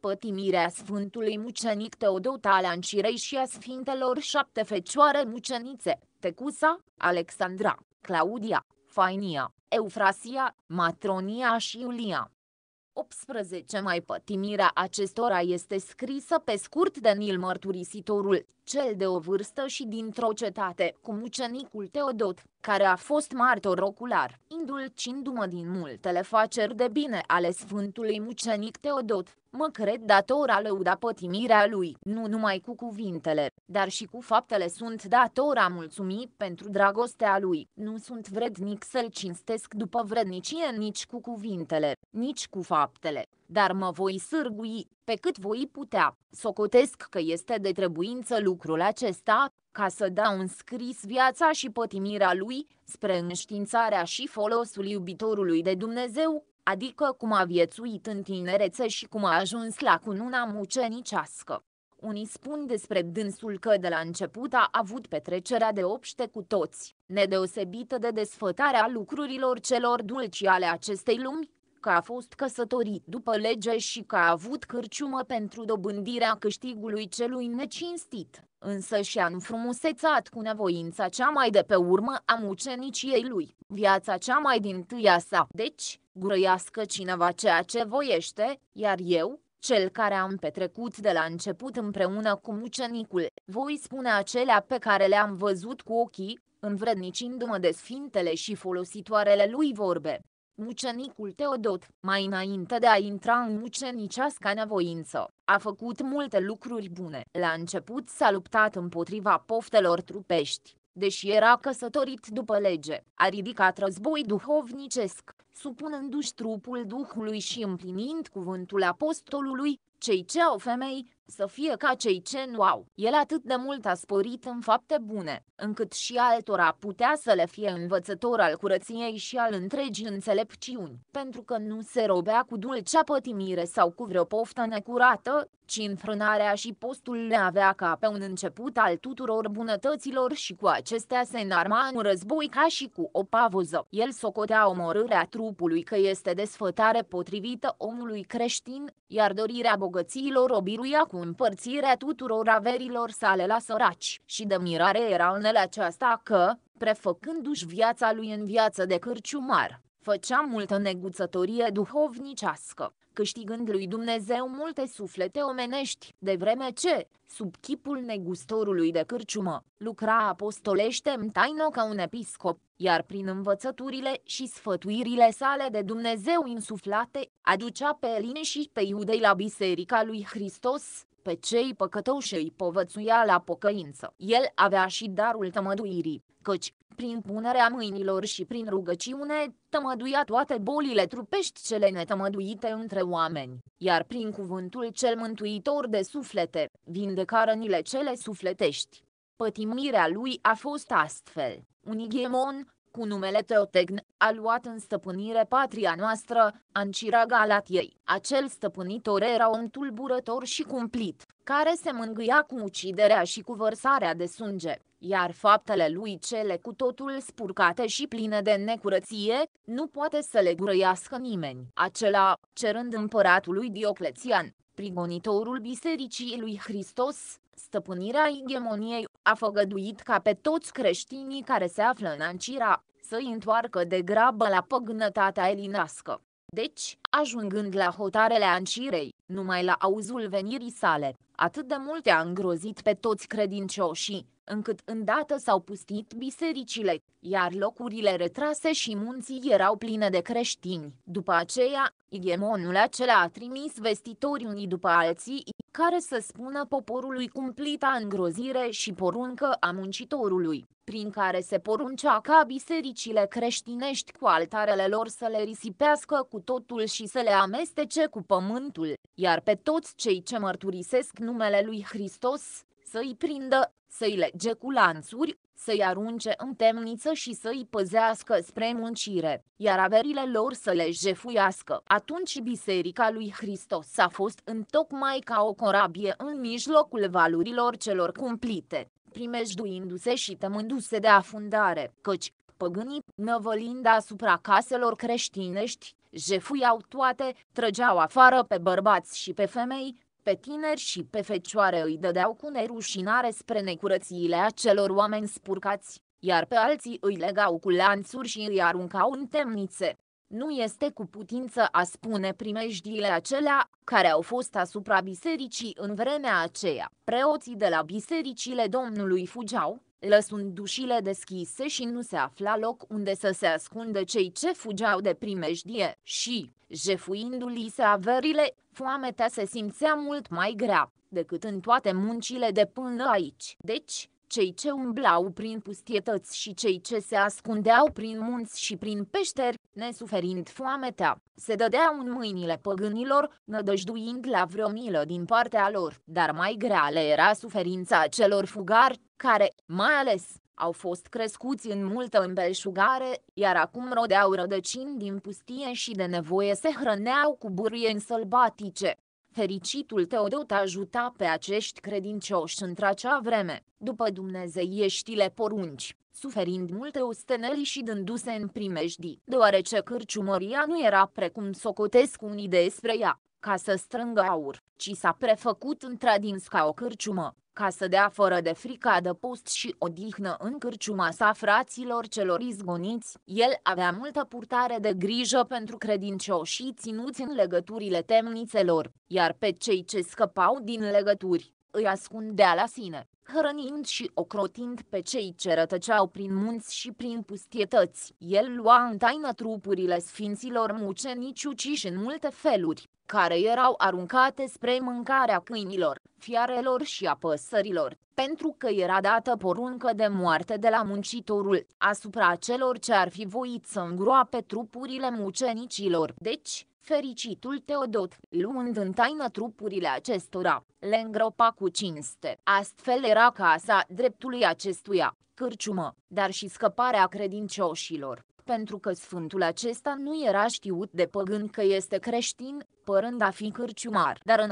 pătimirea Sfântului Mucenic Teodot al Ancirei și a Sfintelor șapte fecioare mucenițe, Tecusa, Alexandra, Claudia, Fainia, Eufrasia, Matronia și Iulia. 18 mai pătimirea acestora este scrisă pe scurt de Nil Mărturisitorul, cel de o vârstă și dintr-o cetate cu mucenicul Teodot, care a fost martor ocular, indulcindu-mă din multele faceri de bine ale Sfântului Mucenic Teodot, mă cred dator a lăuda pătimirea lui, nu numai cu cuvintele, dar și cu faptele sunt dator a mulțumi pentru dragostea lui, nu sunt vrednic să-l cinstesc după vrednicie nici cu cuvintele, nici cu faptele, dar mă voi sârgui, pe cât voi putea, socotesc că este de trebuință lucrul acesta, ca să dau un scris viața și pătimirea lui, spre înștiințarea și folosul iubitorului de Dumnezeu, adică cum a viețuit în tinerețe și cum a ajuns la cununa mucenicească. Unii spun despre dânsul că de la început a avut petrecerea de obște cu toți, nedeosebită de desfătarea lucrurilor celor dulci ale acestei lumi, că a fost căsătorit după lege și că a avut cârciumă pentru dobândirea câștigului celui necinstit, însă și-a înfrumusețat cu nevoința cea mai de pe urmă a muceniciei lui, viața cea mai din tâia sa. Deci, grăiască cineva ceea ce voiește, iar eu, cel care am petrecut de la început împreună cu mucenicul, voi spune acelea pe care le-am văzut cu ochii, învrednicindu-mă de sfintele și folositoarele lui vorbe. Mucenicul Teodot, mai înainte de a intra în mucenicească nevoință, a făcut multe lucruri bune. La început s-a luptat împotriva poftelor trupești, deși era căsătorit după lege, a ridicat război duhovnicesc, supunându-și trupul Duhului și împlinind cuvântul apostolului, cei ce au femei, să fie ca cei ce nu au. El atât de mult a sporit în fapte bune, încât și altora putea să le fie învățător al curăției și al întregii înțelepciuni, pentru că nu se robea cu dulcea pătimire sau cu vreo poftă necurată, ci înfrânarea și postul le avea ca pe un început al tuturor bunătăților și cu acestea se înarma în război ca și cu o pavoză. El socotea omorârea trupului că este desfătare potrivită omului creștin, iar dorirea bogățiilor obiruia cu împărțirea tuturor averilor sale la săraci, și de mirare era în el aceasta că, prefăcându-și viața lui în viață de cârciumar, făcea multă neguțătorie duhovnicească, câștigând lui Dumnezeu multe suflete omenești, de vreme ce, sub chipul negustorului de cârciumă, lucra apostolește în taină ca un episcop, iar prin învățăturile și sfătuirile sale de Dumnezeu insuflate, aducea pe Eline și pe Iudei la biserica lui Hristos, pe cei păcătoși îi povățuia la pocăință. El avea și darul tămăduirii, căci, prin punerea mâinilor și prin rugăciune, tămăduia toate bolile trupești cele netămăduite între oameni, iar prin cuvântul cel mântuitor de suflete, vindeca rănile cele sufletești. Pătimirea lui a fost astfel, un cu numele Teotegn, a luat în stăpânire patria noastră, Ancira Galatiei. Acel stăpânitor era un tulburător și cumplit, care se mângâia cu uciderea și cu vărsarea de sânge, iar faptele lui cele cu totul spurcate și pline de necurăție, nu poate să le grăiască nimeni. Acela, cerând împăratului Dioclețian, prigonitorul Bisericii lui Hristos, stăpânirea igemoniei a făgăduit ca pe toți creștinii care se află în Ancira să întoarcă de grabă la păgânătatea elinească. Deci, ajungând la hotarele Ancirei, numai la auzul venirii sale, atât de multe a îngrozit pe toți credincioșii, încât îndată s-au pustit bisericile, iar locurile retrase și munții erau pline de creștini. După aceea, Igemonul acela a trimis vestitori unii după alții, care să spună poporului cumplita îngrozire și poruncă a muncitorului, prin care se poruncea ca bisericile creștinești cu altarele lor să le risipească cu totul și să le amestece cu pământul, iar pe toți cei ce mărturisesc numele lui Hristos, să-i prindă, să-i lege cu lanțuri, să-i arunce în temniță și să-i păzească spre muncire, iar averile lor să le jefuiască. Atunci Biserica lui Hristos a fost întocmai ca o corabie în mijlocul valurilor celor cumplite, primejduindu-se și temându-se de afundare, căci păgânii, năvălind asupra caselor creștinești, jefuiau toate, trăgeau afară pe bărbați și pe femei, pe tineri și pe fecioare îi dădeau cu nerușinare spre necurățiile acelor oameni spurcați, iar pe alții îi legau cu lanțuri și îi aruncau în temnițe. Nu este cu putință a spune primejdiile acelea, care au fost asupra bisericii în vremea aceea. Preoții de la bisericile Domnului fugeau, lăsând dușile deschise și nu se afla loc unde să se ascundă cei ce fugeau de primejdie și, jefuindu-li se averile, foametea se simțea mult mai grea decât în toate muncile de până aici. Deci, cei ce umblau prin pustietăți și cei ce se ascundeau prin munți și prin peșteri, nesuferind foametea, se dădeau în mâinile păgânilor, nădăjduind la vreo milă din partea lor, dar mai grea le era suferința celor fugari, care, mai ales, au fost crescuți în multă îmbelșugare, iar acum rodeau rădăcini din pustie și de nevoie se hrăneau cu burie în sălbatice fericitul Teodot ajuta pe acești credincioși într-acea vreme, după dumnezeieștile porunci, suferind multe osteneli și dându-se în primejdii, deoarece cârciumăria nu era precum socotesc unii despre ea, ca să strângă aur, ci s-a prefăcut într-adins ca o cârciumă, ca să dea fără de frică adăpost și odihnă în cârciuma sa fraților celor izgoniți, el avea multă purtare de grijă pentru credincioșii ținuți în legăturile temnițelor, iar pe cei ce scăpau din legături, îi ascundea la sine, hrănind și ocrotind pe cei ce rătăceau prin munți și prin pustietăți. El lua în taină trupurile sfinților mucenici uciși în multe feluri, care erau aruncate spre mâncarea câinilor, fiarelor și a păsărilor, pentru că era dată poruncă de moarte de la muncitorul, asupra celor ce ar fi voit să îngroape trupurile mucenicilor. Deci, fericitul Teodot, luând în taină trupurile acestora, le îngropa cu cinste. Astfel era casa dreptului acestuia, cârciumă, dar și scăparea credincioșilor pentru că sfântul acesta nu era știut de păgân că este creștin, părând a fi cârciumar, dar în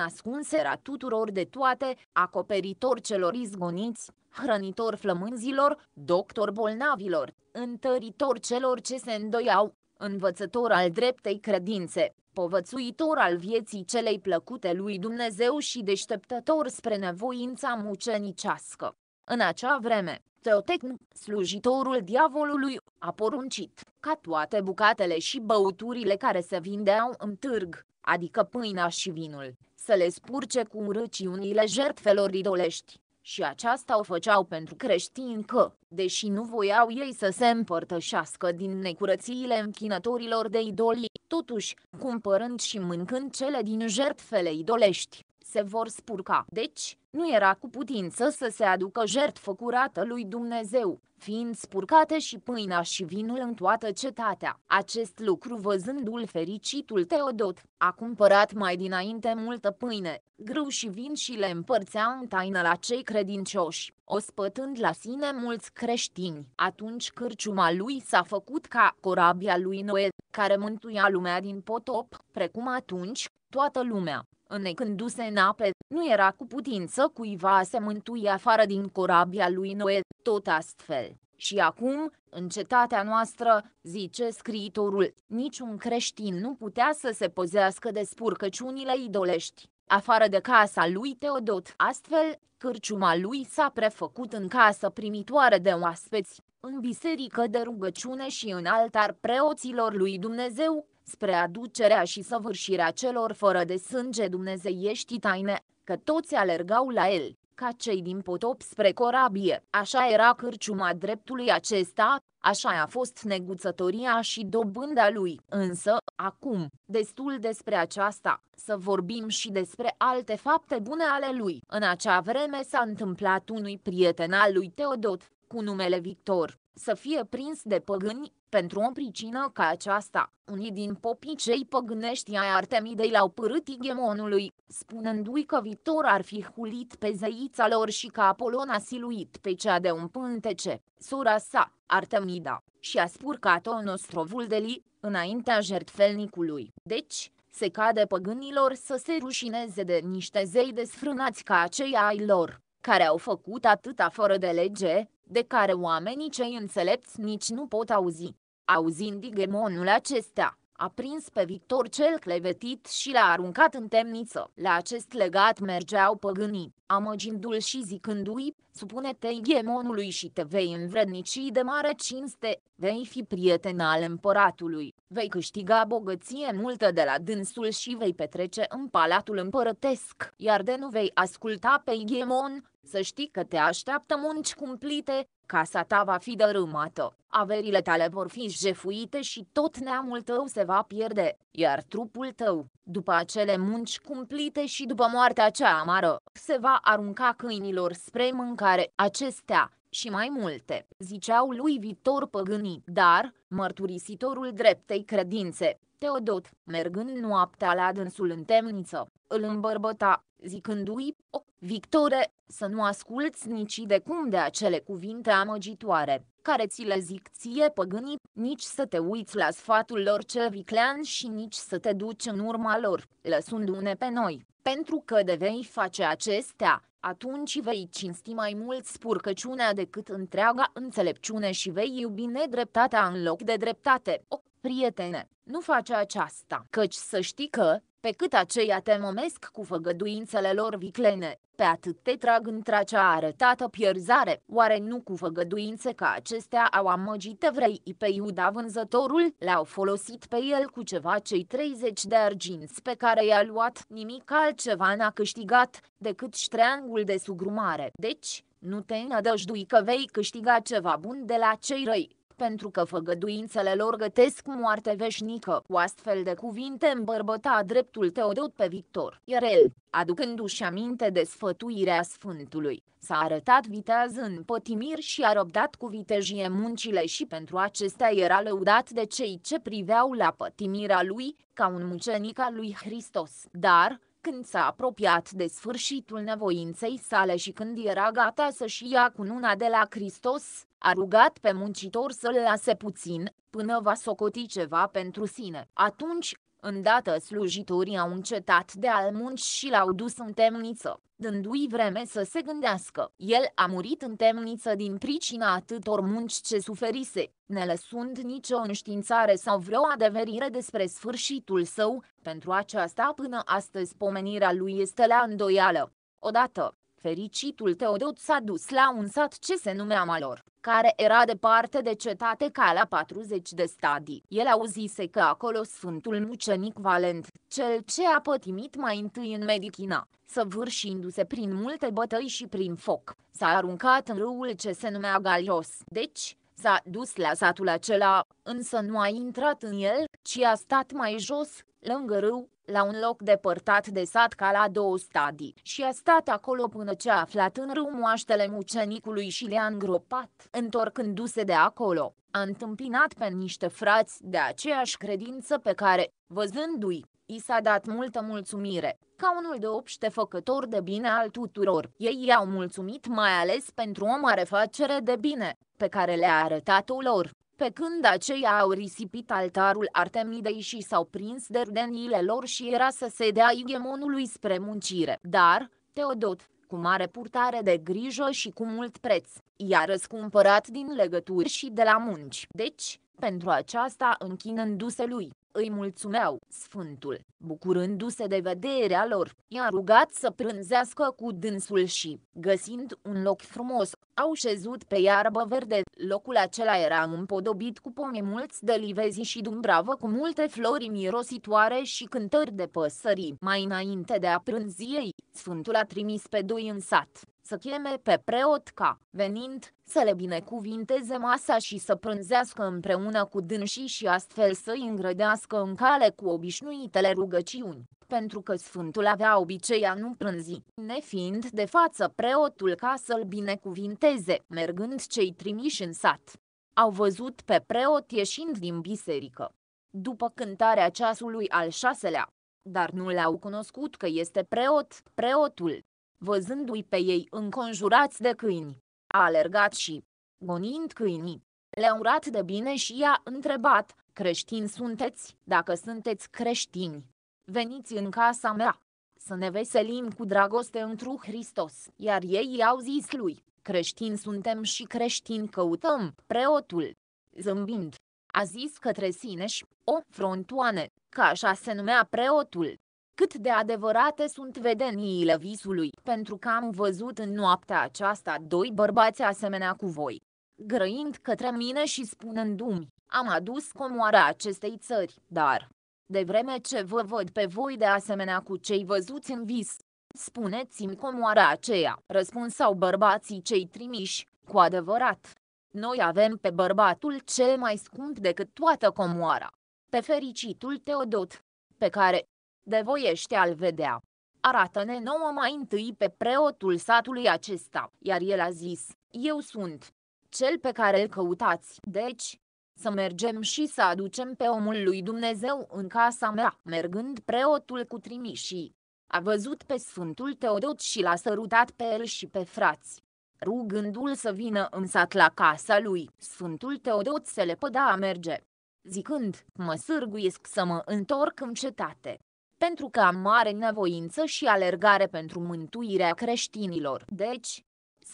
era tuturor de toate, acoperitor celor izgoniți, hrănitor flămânzilor, doctor bolnavilor, întăritor celor ce se îndoiau, învățător al dreptei credințe, povățuitor al vieții celei plăcute lui Dumnezeu și deșteptător spre nevoința mucenicească. În acea vreme, Teotecn, slujitorul diavolului, a poruncit ca toate bucatele și băuturile care se vindeau în târg, adică pâinea și vinul, să le spurce cu urăciunile jertfelor idolești și aceasta o făceau pentru creștini că, deși nu voiau ei să se împărtășească din necurățiile închinătorilor de idolii, totuși, cumpărând și mâncând cele din jertfele idolești, se vor spurca. Deci, nu era cu putință să se aducă jertfă curată lui Dumnezeu, fiind spurcate și pâinea și vinul în toată cetatea. Acest lucru văzându-l fericitul Teodot, a cumpărat mai dinainte multă pâine, grâu și vin și le împărțea în taină la cei credincioși, ospătând la sine mulți creștini. Atunci cârciuma lui s-a făcut ca corabia lui Noe, care mântuia lumea din potop, precum atunci, toată lumea, Înnecându-se în ape, nu era cu putință cuiva să mântui afară din corabia lui Noe, tot astfel. Și acum, în cetatea noastră, zice scriitorul, niciun creștin nu putea să se pozească de spurcăciunile idolești. Afară de casa lui Teodot, astfel, cârciuma lui s-a prefăcut în casă primitoare de oaspeți, în biserică de rugăciune și în altar preoților lui Dumnezeu, spre aducerea și săvârșirea celor fără de sânge dumnezeiești taine, că toți alergau la el, ca cei din potop spre corabie. Așa era cârciuma dreptului acesta, așa a fost neguțătoria și dobânda lui. Însă, acum, destul despre aceasta, să vorbim și despre alte fapte bune ale lui. În acea vreme s-a întâmplat unui prieten al lui Teodot, cu numele Victor, să fie prins de păgâni, pentru o pricină ca aceasta, unii din popii cei păgânești ai Artemidei l-au părât igemonului, spunându-i că Victor ar fi hulit pe zeița lor și că Apolon a siluit pe cea de un pântece, sora sa, Artemida, și a spurcat-o în ostrovul li, înaintea jertfelnicului. Deci, se cade păgânilor să se rușineze de niște zei desfrânați ca aceia ai lor, care au făcut atâta fără de lege, de care oamenii cei înțelepți nici nu pot auzi. Auzind digemonul acesta, a prins pe Victor cel clevetit și l-a aruncat în temniță. La acest legat mergeau păgânii, amăgindu-l și zicându-i, supune-te ghemonului și te vei învrednici de mare cinste, vei fi prieten al împăratului, vei câștiga bogăție multă de la dânsul și vei petrece în palatul împărătesc, iar de nu vei asculta pe ghemon, să știi că te așteaptă munci cumplite, casa ta va fi dărâmată, averile tale vor fi jefuite și tot neamul tău se va pierde, iar trupul tău, după acele munci cumplite și după moartea cea amară, se va arunca câinilor spre mâncare care acestea, și mai multe, ziceau lui Victor Păgâni, dar, mărturisitorul dreptei credințe, Teodot, mergând noaptea la dânsul în temniță, îl îmbărbăta, zicându-i, o, Victore, să nu asculți nici de cum de acele cuvinte amăgitoare, care ți le zic ție păgânii, nici să te uiți la sfatul lor ce viclean și nici să te duci în urma lor, lăsându-ne pe noi, pentru că de vei face acestea, atunci vei cinsti mai mult spurcăciunea decât întreaga înțelepciune și vei iubi nedreptatea în loc de dreptate. O Prietene, nu face aceasta, căci să știi că, pe cât aceia te momesc cu făgăduințele lor viclene, pe atât te trag într-acea arătată pierzare. Oare nu cu făgăduințe ca acestea au amăgit evrei pe Iuda vânzătorul? Le-au folosit pe el cu ceva cei 30 de arginți pe care i-a luat. Nimic altceva n-a câștigat decât ștreangul de sugrumare. Deci, nu te înădăjdui că vei câștiga ceva bun de la cei răi pentru că făgăduințele lor gătesc moarte veșnică. Cu astfel de cuvinte îmbărbăta dreptul Teodot pe Victor. Iar el, aducându-și aminte de sfătuirea Sfântului, s-a arătat viteaz în pătimir și a răbdat cu vitejie muncile și pentru acestea era lăudat de cei ce priveau la pătimirea lui, ca un mucenic al lui Hristos. Dar, când s-a apropiat de sfârșitul nevoinței sale și când era gata să-și ia cununa de la Hristos, a rugat pe muncitor să-l lase puțin, până va socoti ceva pentru sine. Atunci, îndată slujitorii au încetat de al munci și l-au dus în temniță, dându-i vreme să se gândească. El a murit în temniță din pricina atâtor munci ce suferise, ne lăsând nicio înștiințare sau vreo adeverire despre sfârșitul său, pentru aceasta până astăzi pomenirea lui este la îndoială. Odată, fericitul Teodot s-a dus la un sat ce se numea Malor, care era departe de cetate ca la 40 de stadii. El auzise că acolo Sfântul Mucenic Valent, cel ce a pătimit mai întâi în Medicina, săvârșindu-se prin multe bătăi și prin foc, s-a aruncat în râul ce se numea Galios. Deci, S-a dus la satul acela, însă nu a intrat în el, ci a stat mai jos, lângă râu, la un loc depărtat de sat ca la două stadii și a stat acolo până ce a aflat în râu moaștele mucenicului și le-a îngropat. Întorcându-se de acolo, a întâmpinat pe niște frați de aceeași credință pe care, văzându-i, i s-a dat multă mulțumire, ca unul de obște făcător de bine al tuturor. Ei i-au mulțumit mai ales pentru o mare facere de bine, pe care le-a arătat lor, pe când aceia au risipit altarul Artemidei și s-au prins derdeniile lor și era să se dea igemonului spre muncire. Dar, Teodot, cu mare purtare de grijă și cu mult preț, i-a răscumpărat din legături și de la munci. Deci, pentru aceasta închinându-se lui, îi mulțumeau. Sfântul, bucurându-se de vederea lor, i-a rugat să prânzească cu dânsul și, găsind un loc frumos, au șezut pe iarbă verde, locul acela era împodobit cu pomi mulți de livezi și dumbravă cu multe flori mirositoare și cântări de păsări. Mai înainte de aprânziei, Sfântul a trimis pe doi în sat să cheme pe preot ca, venind, să le binecuvinteze masa și să prânzească împreună cu dânsii și astfel să îi îngrădească în cale cu obișnuitele rugăciuni pentru că sfântul avea obicei a nu prânzi, nefiind de față preotul ca să-l binecuvinteze, mergând cei trimiși în sat. Au văzut pe preot ieșind din biserică. După cântarea ceasului al șaselea, dar nu le au cunoscut că este preot, preotul. Văzându-i pe ei înconjurați de câini, a alergat și, gonind câinii, le-a urat de bine și i-a întrebat, creștini sunteți, dacă sunteți creștini, Veniți în casa mea! Să ne veselim cu dragoste întru Hristos! Iar ei i-au zis lui, creștini suntem și creștini căutăm, preotul! Zâmbind, a zis către sine și, o, frontoane, că așa se numea preotul. Cât de adevărate sunt vedeniile visului, pentru că am văzut în noaptea aceasta doi bărbați asemenea cu voi. Grăind către mine și spunându-mi, am adus comoara acestei țări, dar, de vreme ce vă văd pe voi de asemenea cu cei văzuți în vis. Spuneți-mi comoara aceea, răspunsau bărbații cei trimiși, cu adevărat. Noi avem pe bărbatul cel mai scump decât toată comoara, pe fericitul Teodot, pe care, de voiește al vedea. Arată-ne nouă mai întâi pe preotul satului acesta, iar el a zis, eu sunt cel pe care îl căutați, deci, să mergem și să aducem pe omul lui Dumnezeu în casa mea, mergând preotul cu trimișii. A văzut pe Sfântul Teodot și l-a sărutat pe el și pe frați. Rugându-l să vină în sat la casa lui, Sfântul Teodot se lepăda a merge. Zicând, mă sârguiesc să mă întorc în cetate pentru că am mare nevoință și alergare pentru mântuirea creștinilor. Deci,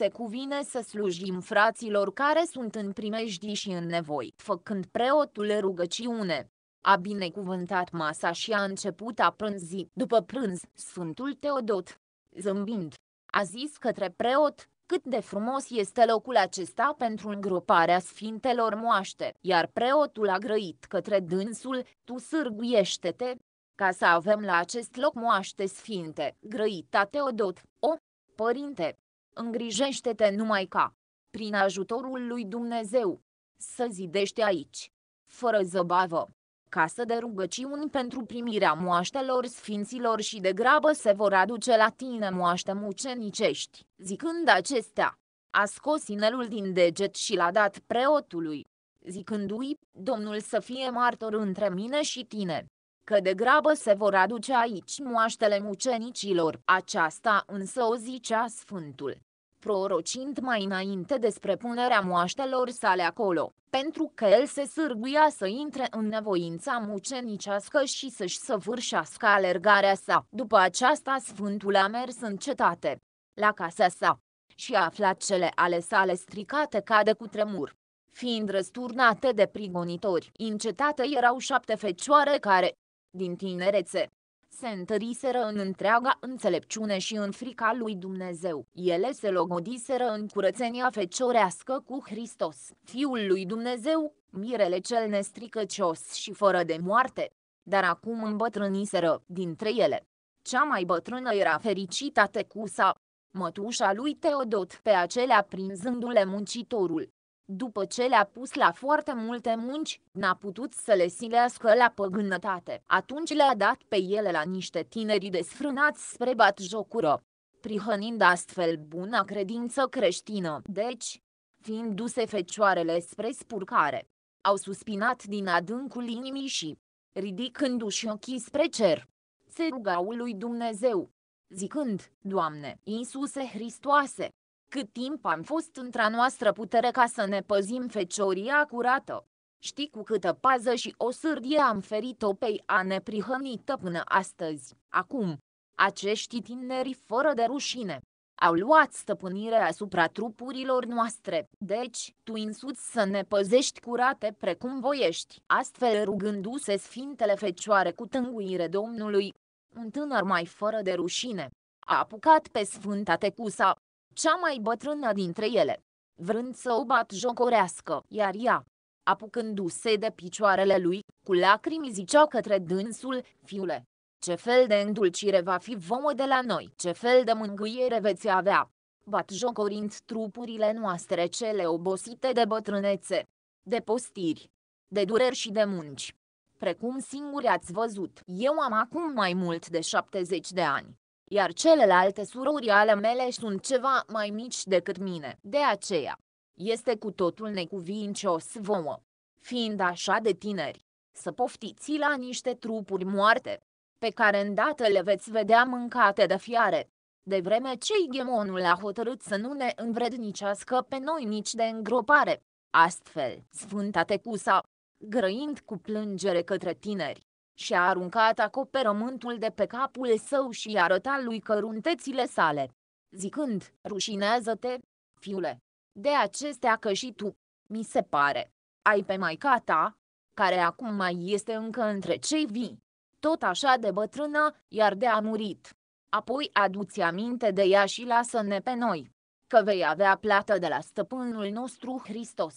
se cuvine să slujim fraților care sunt în primejdi și în nevoi, făcând preotul rugăciune. A binecuvântat masa și a început a prânzi. După prânz, Sfântul Teodot, zâmbind, a zis către preot, cât de frumos este locul acesta pentru îngroparea sfintelor moaște, iar preotul a grăit către dânsul, tu sârguiește-te, ca să avem la acest loc moaște sfinte, grăita Teodot, o, părinte, Îngrijește-te numai ca, prin ajutorul lui Dumnezeu, să zidești aici, fără zăbavă, casă de rugăciuni pentru primirea moaștelor sfinților și de grabă se vor aduce la tine moaște mucenicești. Zicând acestea, a scos inelul din deget și l-a dat preotului, zicându-i, Domnul să fie martor între mine și tine că grabă se vor aduce aici moaștele mucenicilor, aceasta însă o zicea Sfântul prorocind mai înainte despre punerea moaștelor sale acolo, pentru că el se sârguia să intre în nevoința mucenicească și să-și săvârșească alergarea sa. După aceasta sfântul a mers în cetate, la casa sa, și a aflat cele ale sale stricate ca de tremur, Fiind răsturnate de prigonitori, în cetate erau șapte fecioare care, din tinerețe. Se întăriseră în întreaga înțelepciune și în frica lui Dumnezeu. Ele se logodiseră în curățenia feciorească cu Hristos, Fiul lui Dumnezeu, mirele cel nestricăcios și fără de moarte. Dar acum îmbătrâniseră dintre ele. Cea mai bătrână era fericită Tecusa, mătușa lui Teodot pe acelea prinzându-le muncitorul. După ce le-a pus la foarte multe munci, n-a putut să le silească la păgânătate. Atunci le-a dat pe ele la niște tineri desfrânați spre batjocură, prihănind astfel buna credință creștină. Deci, fiind duse fecioarele spre spurcare, au suspinat din adâncul inimii și, ridicându-și ochii spre cer, se rugau lui Dumnezeu, zicând, Doamne, Iisuse Hristoase, cât timp am fost într-a noastră putere ca să ne păzim fecioria curată? Știi cu câtă pază și o sârdie am ferit-o pe a neprihănită până astăzi. Acum, acești tineri fără de rușine au luat stăpânire asupra trupurilor noastre, deci tu însuți să ne păzești curate precum voiești, astfel rugându-se Sfintele Fecioare cu tânguire Domnului. Un tânăr mai fără de rușine a apucat pe Sfânta Tecusa, cea mai bătrână dintre ele, vrând să o jocorească, iar ea, apucându-se de picioarele lui, cu lacrimi zicea către dânsul, fiule, ce fel de îndulcire va fi vouă de la noi, ce fel de mângâiere veți avea, batjocorind trupurile noastre cele obosite de bătrânețe, de postiri, de dureri și de munci. Precum singuri ați văzut, eu am acum mai mult de 70 de ani iar celelalte surori ale mele sunt ceva mai mici decât mine. De aceea, este cu totul necuvincios vouă, fiind așa de tineri, să poftiți la niște trupuri moarte, pe care îndată le veți vedea mâncate de fiare. De vreme ce Igemonul a hotărât să nu ne învrednicească pe noi nici de îngropare, astfel, Sfânta Tecusa, grăind cu plângere către tineri, și-a aruncat acoperământul de pe capul său și i-a arătat lui căruntețile sale, zicând, rușinează-te, fiule, de acestea că și tu, mi se pare, ai pe maica ta, care acum mai este încă între cei vii, tot așa de bătrână, iar de a murit. Apoi aduți aminte de ea și lasă-ne pe noi, că vei avea plată de la stăpânul nostru Hristos,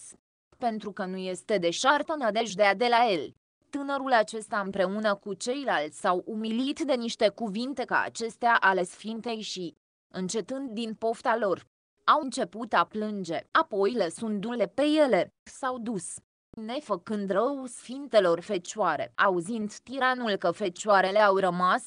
pentru că nu este deșartă nădejdea de la el tânărul acesta împreună cu ceilalți s-au umilit de niște cuvinte ca acestea ale Sfintei și, încetând din pofta lor, au început a plânge, apoi lăsându-le pe ele, s-au dus nefăcând rău sfintelor fecioare. Auzind tiranul că fecioarele au rămas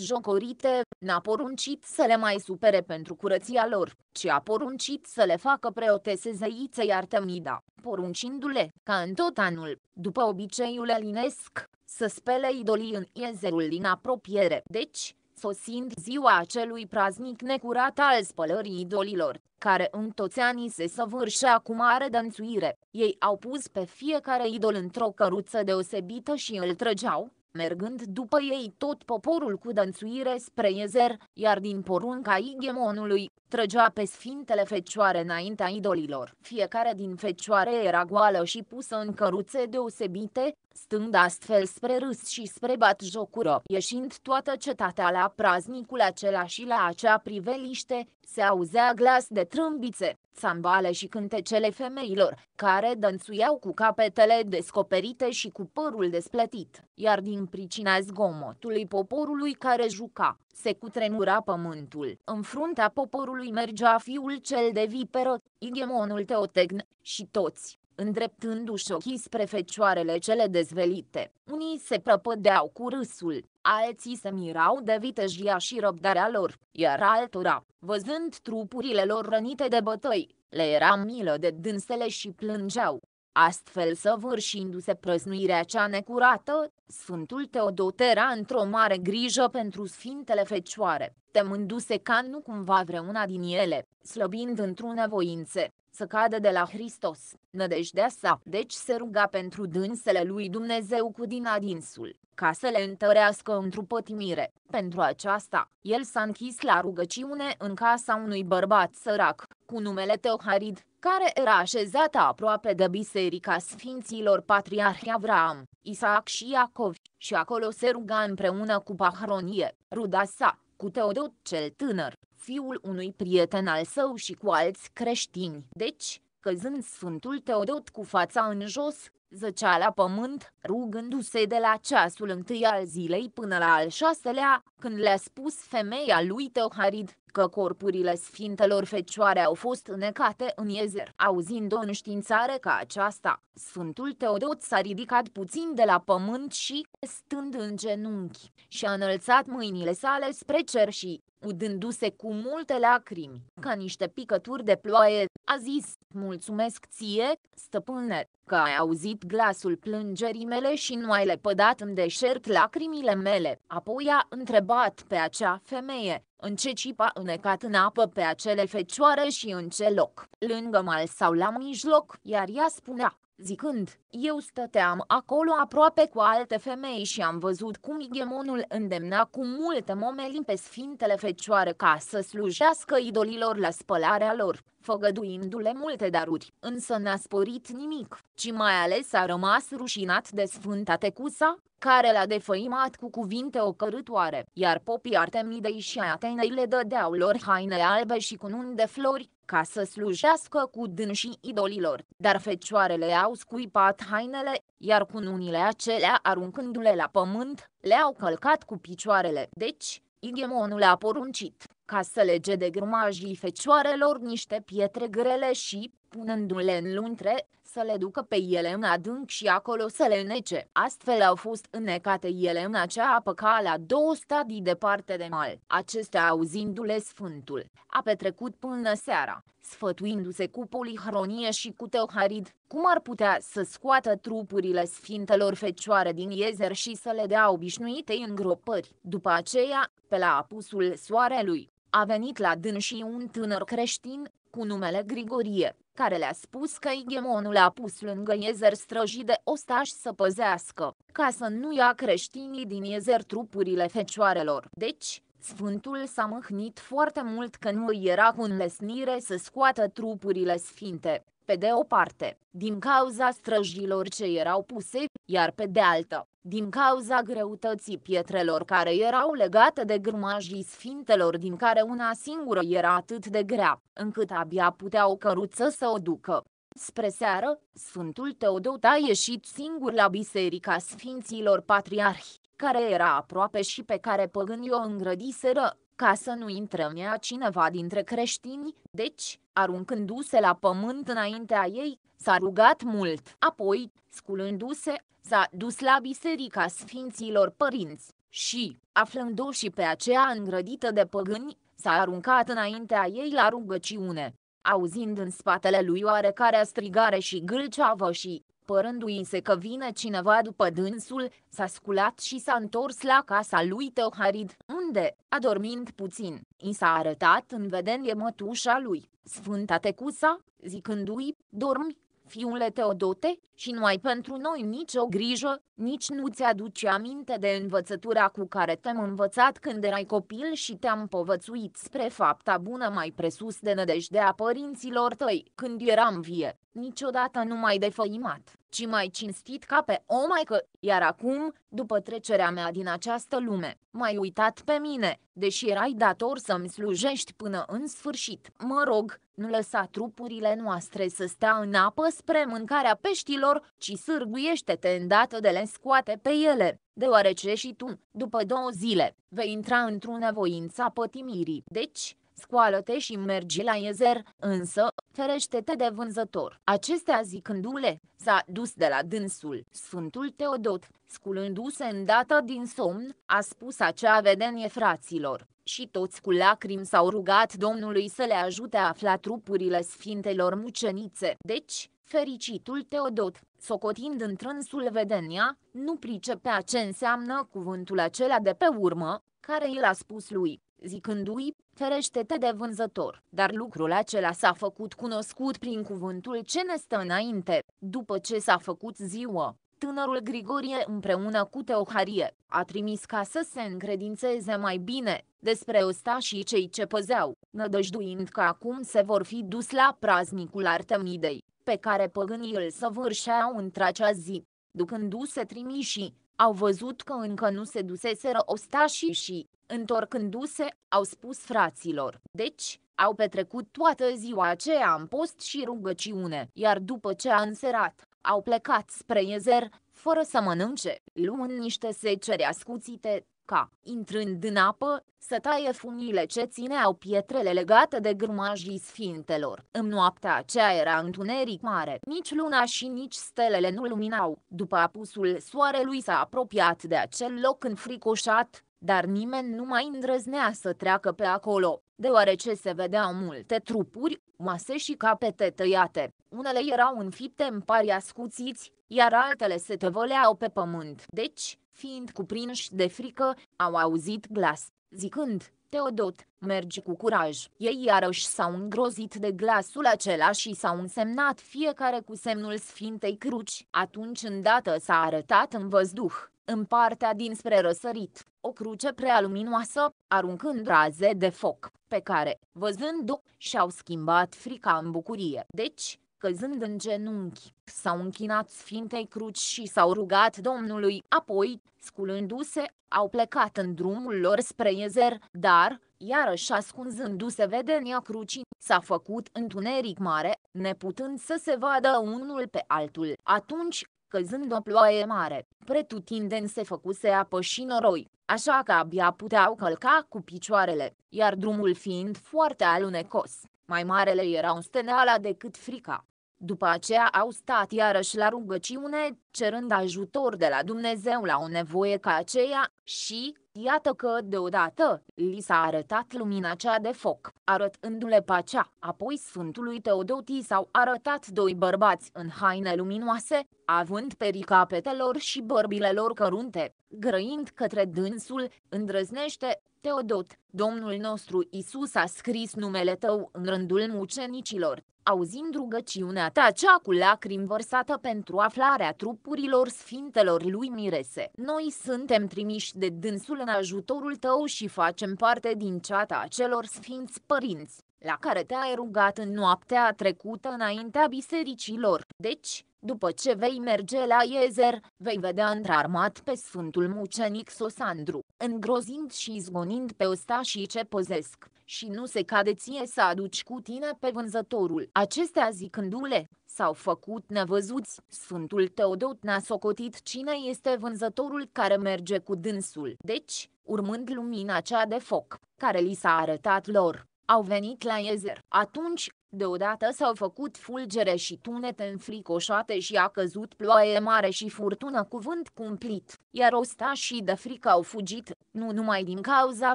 jocorite, n-a poruncit să le mai supere pentru curăția lor, ci a poruncit să le facă preotese zeiței Artemida, poruncindu-le, ca în tot anul, după obiceiul elinesc, să spele idolii în iezerul din apropiere. Deci, sosind ziua acelui praznic necurat al spălării idolilor, care în toți anii se săvârșea cu mare dănțuire. Ei au pus pe fiecare idol într-o căruță deosebită și îl trăgeau, mergând după ei tot poporul cu dănțuire spre Iezer, iar din porunca igemonului, trăgea pe sfintele fecioare înaintea idolilor. Fiecare din fecioare era goală și pusă în căruțe deosebite, stând astfel spre râs și spre jocură. Ieșind toată cetatea la praznicul acela și la acea priveliște, se auzea glas de trâmbițe, țambale și cântecele femeilor, care dănțuiau cu capetele descoperite și cu părul despletit, iar din pricina zgomotului poporului care juca, se cutremura pământul. În fruntea poporului mergea fiul cel de viperă, Igemonul Teotecn, și toți, îndreptându-și ochii spre fecioarele cele dezvelite. Unii se prăpădeau cu râsul, alții se mirau de vitejia și răbdarea lor, iar altora, văzând trupurile lor rănite de bătăi, le era milă de dânsele și plângeau. Astfel săvârșindu-se prăznuirea cea necurată, Sfântul Teodot era într-o mare grijă pentru Sfintele Fecioare, temându-se ca nu cumva vreuna din ele, slăbind într-o nevoință, să cadă de la Hristos, nădejdea sa. Deci se ruga pentru dânsele lui Dumnezeu cu din adinsul, ca să le întărească într-o pătimire. Pentru aceasta, el s-a închis la rugăciune în casa unui bărbat sărac, cu numele Teoharid, care era așezată aproape de biserica sfinților patriarhi Avram, Isaac și Iacov, și acolo se ruga împreună cu Pahronie, ruda sa, cu Teodot cel tânăr, fiul unui prieten al său și cu alți creștini. Deci, căzând Sfântul Teodot cu fața în jos, zăcea la pământ, rugându-se de la ceasul întâi al zilei până la al șaselea, când le-a spus femeia lui Teoharid că corpurile sfintelor fecioare au fost înecate în Iezer. Auzind o înștiințare ca aceasta, Sfântul Teodot s-a ridicat puțin de la pământ și, stând în genunchi, și-a înălțat mâinile sale spre cer și, udându-se cu multe lacrimi, ca niște picături de ploaie, a zis, mulțumesc ție, stăpâne, că ai auzit glasul plângerii mele și nu ai lepădat în deșert lacrimile mele. Apoi a întrebat bărbat pe acea femeie, în ce cipa înecat în apă pe acele fecioare și în ce loc, lângă mal sau la mijloc, iar ea spunea, zicând, eu stăteam acolo aproape cu alte femei și am văzut cum Igemonul îndemna cu multe momelii pe Sfintele Fecioare ca să slujească idolilor la spălarea lor, făgăduindu-le multe daruri, însă n-a sporit nimic, ci mai ales a rămas rușinat de Sfânta Tecusa, care l-a defăimat cu cuvinte ocărâtoare, iar popii Artemidei și Atenei le dădeau lor haine albe și cu de flori, ca să slujească cu dânsii idolilor, dar fecioarele au scuipat hainele, iar cu unile acelea aruncându-le la pământ, le-au călcat cu picioarele. Deci, Igemonul a poruncit, ca să lege de grumajii fecioarelor niște pietre grele și, punându-le în luntre, să le ducă pe ele în adânc și acolo să le nece. Astfel au fost înnecate ele în acea apă ca la două stadii departe de mal. Acestea auzindu-le sfântul, a petrecut până seara, sfătuindu-se cu polihronie și cu teoharid, cum ar putea să scoată trupurile sfintelor fecioare din iezer și să le dea obișnuitei îngropări. După aceea, pe la apusul soarelui, a venit la și un tânăr creștin, cu numele Grigorie, care le-a spus că Igemonul a pus lângă Iezer străjii de ostași să păzească, ca să nu ia creștinii din Iezer trupurile fecioarelor. Deci, Sfântul s-a mâhnit foarte mult că nu îi era cu înlesnire să scoată trupurile sfinte, pe de o parte, din cauza străjilor ce erau puse, iar pe de altă, din cauza greutății pietrelor care erau legate de grumajii sfintelor din care una singură era atât de grea, încât abia putea o căruță să o ducă. Spre seară, Sfântul Teodot a ieșit singur la Biserica Sfinților Patriarhi, care era aproape și pe care păgânii o îngrădiseră, ca să nu intre în ea cineva dintre creștini, deci, aruncându-se la pământ înaintea ei, s-a rugat mult. Apoi, sculându-se, s-a dus la biserica Sfinților Părinți și, aflându-o și pe aceea îngrădită de păgâni, s-a aruncat înaintea ei la rugăciune. Auzind în spatele lui oarecarea strigare și gâlceavă și, părându-i se că vine cineva după dânsul, s-a sculat și s-a întors la casa lui Teoharid, unde, adormind puțin, i s-a arătat în vedenie mătușa lui. Sfânta Tecusa, zicându-i, dormi, fiule Teodote, și nu ai pentru noi nicio grijă, nici nu ți-aduce aminte de învățătura cu care te-am învățat când erai copil și te-am povățuit spre fapta bună mai presus de nădejdea părinților tăi când eram vie, niciodată nu mai defăimat, ci mai cinstit ca pe o oh maică, iar acum, după trecerea mea din această lume, m-ai uitat pe mine, deși erai dator să-mi slujești până în sfârșit. Mă rog, nu lăsa trupurile noastre să stea în apă spre mâncarea peștilor, ci sârguiește-te îndată de le scoate pe ele, deoarece și tu, după două zile, vei intra într-o nevoință a pătimirii. Deci, scoală-te și mergi la iezer, însă ferește-te de vânzător. Acestea zicându-le, s-a dus de la dânsul. Sfântul Teodot, sculându-se în data din somn, a spus acea vedenie fraților. Și toți cu lacrimi s-au rugat Domnului să le ajute a afla trupurile sfintelor mucenițe. Deci, fericitul Teodot, socotind întrânsul vedenia, nu pricepea ce înseamnă cuvântul acela de pe urmă, care i l a spus lui, zicându-i, ferește-te de vânzător. Dar lucrul acela s-a făcut cunoscut prin cuvântul ce ne stă înainte, după ce s-a făcut ziua tânărul Grigorie împreună cu Teoharie a trimis ca să se încredințeze mai bine despre ăsta și cei ce păzeau, nădăjduind că acum se vor fi dus la praznicul Artemidei, pe care păgânii îl săvârșeau într-acea zi. Ducându-se trimișii, au văzut că încă nu se duseseră ostașii și, întorcându-se, au spus fraților, deci, au petrecut toată ziua aceea în post și rugăciune, iar după ce a înserat, au plecat spre Iezer, fără să mănânce, luând niște secere ascuțite, ca, intrând în apă, să taie funile ce țineau pietrele legate de grumajii sfintelor. În noaptea aceea era întuneric mare, nici luna și nici stelele nu luminau. După apusul soarelui s-a apropiat de acel loc înfricoșat, dar nimeni nu mai îndrăznea să treacă pe acolo, deoarece se vedeau multe trupuri, mase și capete tăiate. Unele erau înfipte în pari ascuțiți, iar altele se tăvăleau pe pământ. Deci, fiind cuprinși de frică, au auzit glas, zicând, Teodot, mergi cu curaj. Ei iarăși s-au îngrozit de glasul acela și s-au însemnat fiecare cu semnul Sfintei Cruci. Atunci îndată s-a arătat în văzduh, în partea dinspre răsărit, o cruce prea luminoasă, aruncând raze de foc, pe care, văzându o și-au schimbat frica în bucurie. Deci, căzând în genunchi, s-au închinat Sfintei Cruci și s-au rugat Domnului, apoi, sculându-se, au plecat în drumul lor spre Iezer, dar, iarăși ascunzându-se vedenia crucii, s-a făcut întuneric mare, neputând să se vadă unul pe altul. Atunci, căzând o ploaie mare, pretutindeni se făcuse apă și noroi, așa că abia puteau călca cu picioarele, iar drumul fiind foarte alunecos, mai marele era un steneala decât frica. După aceea au stat iarăși la rugăciune, cerând ajutor de la Dumnezeu la o nevoie ca aceea și, Iată că, deodată, li s-a arătat lumina cea de foc, arătându-le pacea. Apoi Sfântului Teodoti s-au arătat doi bărbați în haine luminoase, având pericapetelor și bărbile lor cărunte. Grăind către dânsul, îndrăznește, Teodot, Domnul nostru Isus a scris numele tău în rândul mucenicilor. Auzind rugăciunea ta cea cu lacrimi vărsată pentru aflarea trupurilor sfintelor lui Mirese, noi suntem trimiși de dânsul în ajutorul tău și facem parte din ceata celor sfinți părinți, la care te-ai rugat în noaptea trecută înaintea bisericilor. Deci, după ce vei merge la Iezer, vei vedea întrarmat pe Sfântul Mucenic Sosandru, îngrozind și izgonind pe ostașii ce pozesc și nu se cade ție să aduci cu tine pe vânzătorul. Acestea zicându-le, s-au făcut nevăzuți. Sfântul Teodot n-a socotit cine este vânzătorul care merge cu dânsul. Deci, urmând lumina cea de foc, care li s-a arătat lor, au venit la Iezer. Atunci Deodată s-au făcut fulgere și tunete înfricoșate și a căzut ploaie mare și furtună cuvânt cumplit, iar ostașii de frică au fugit, nu numai din cauza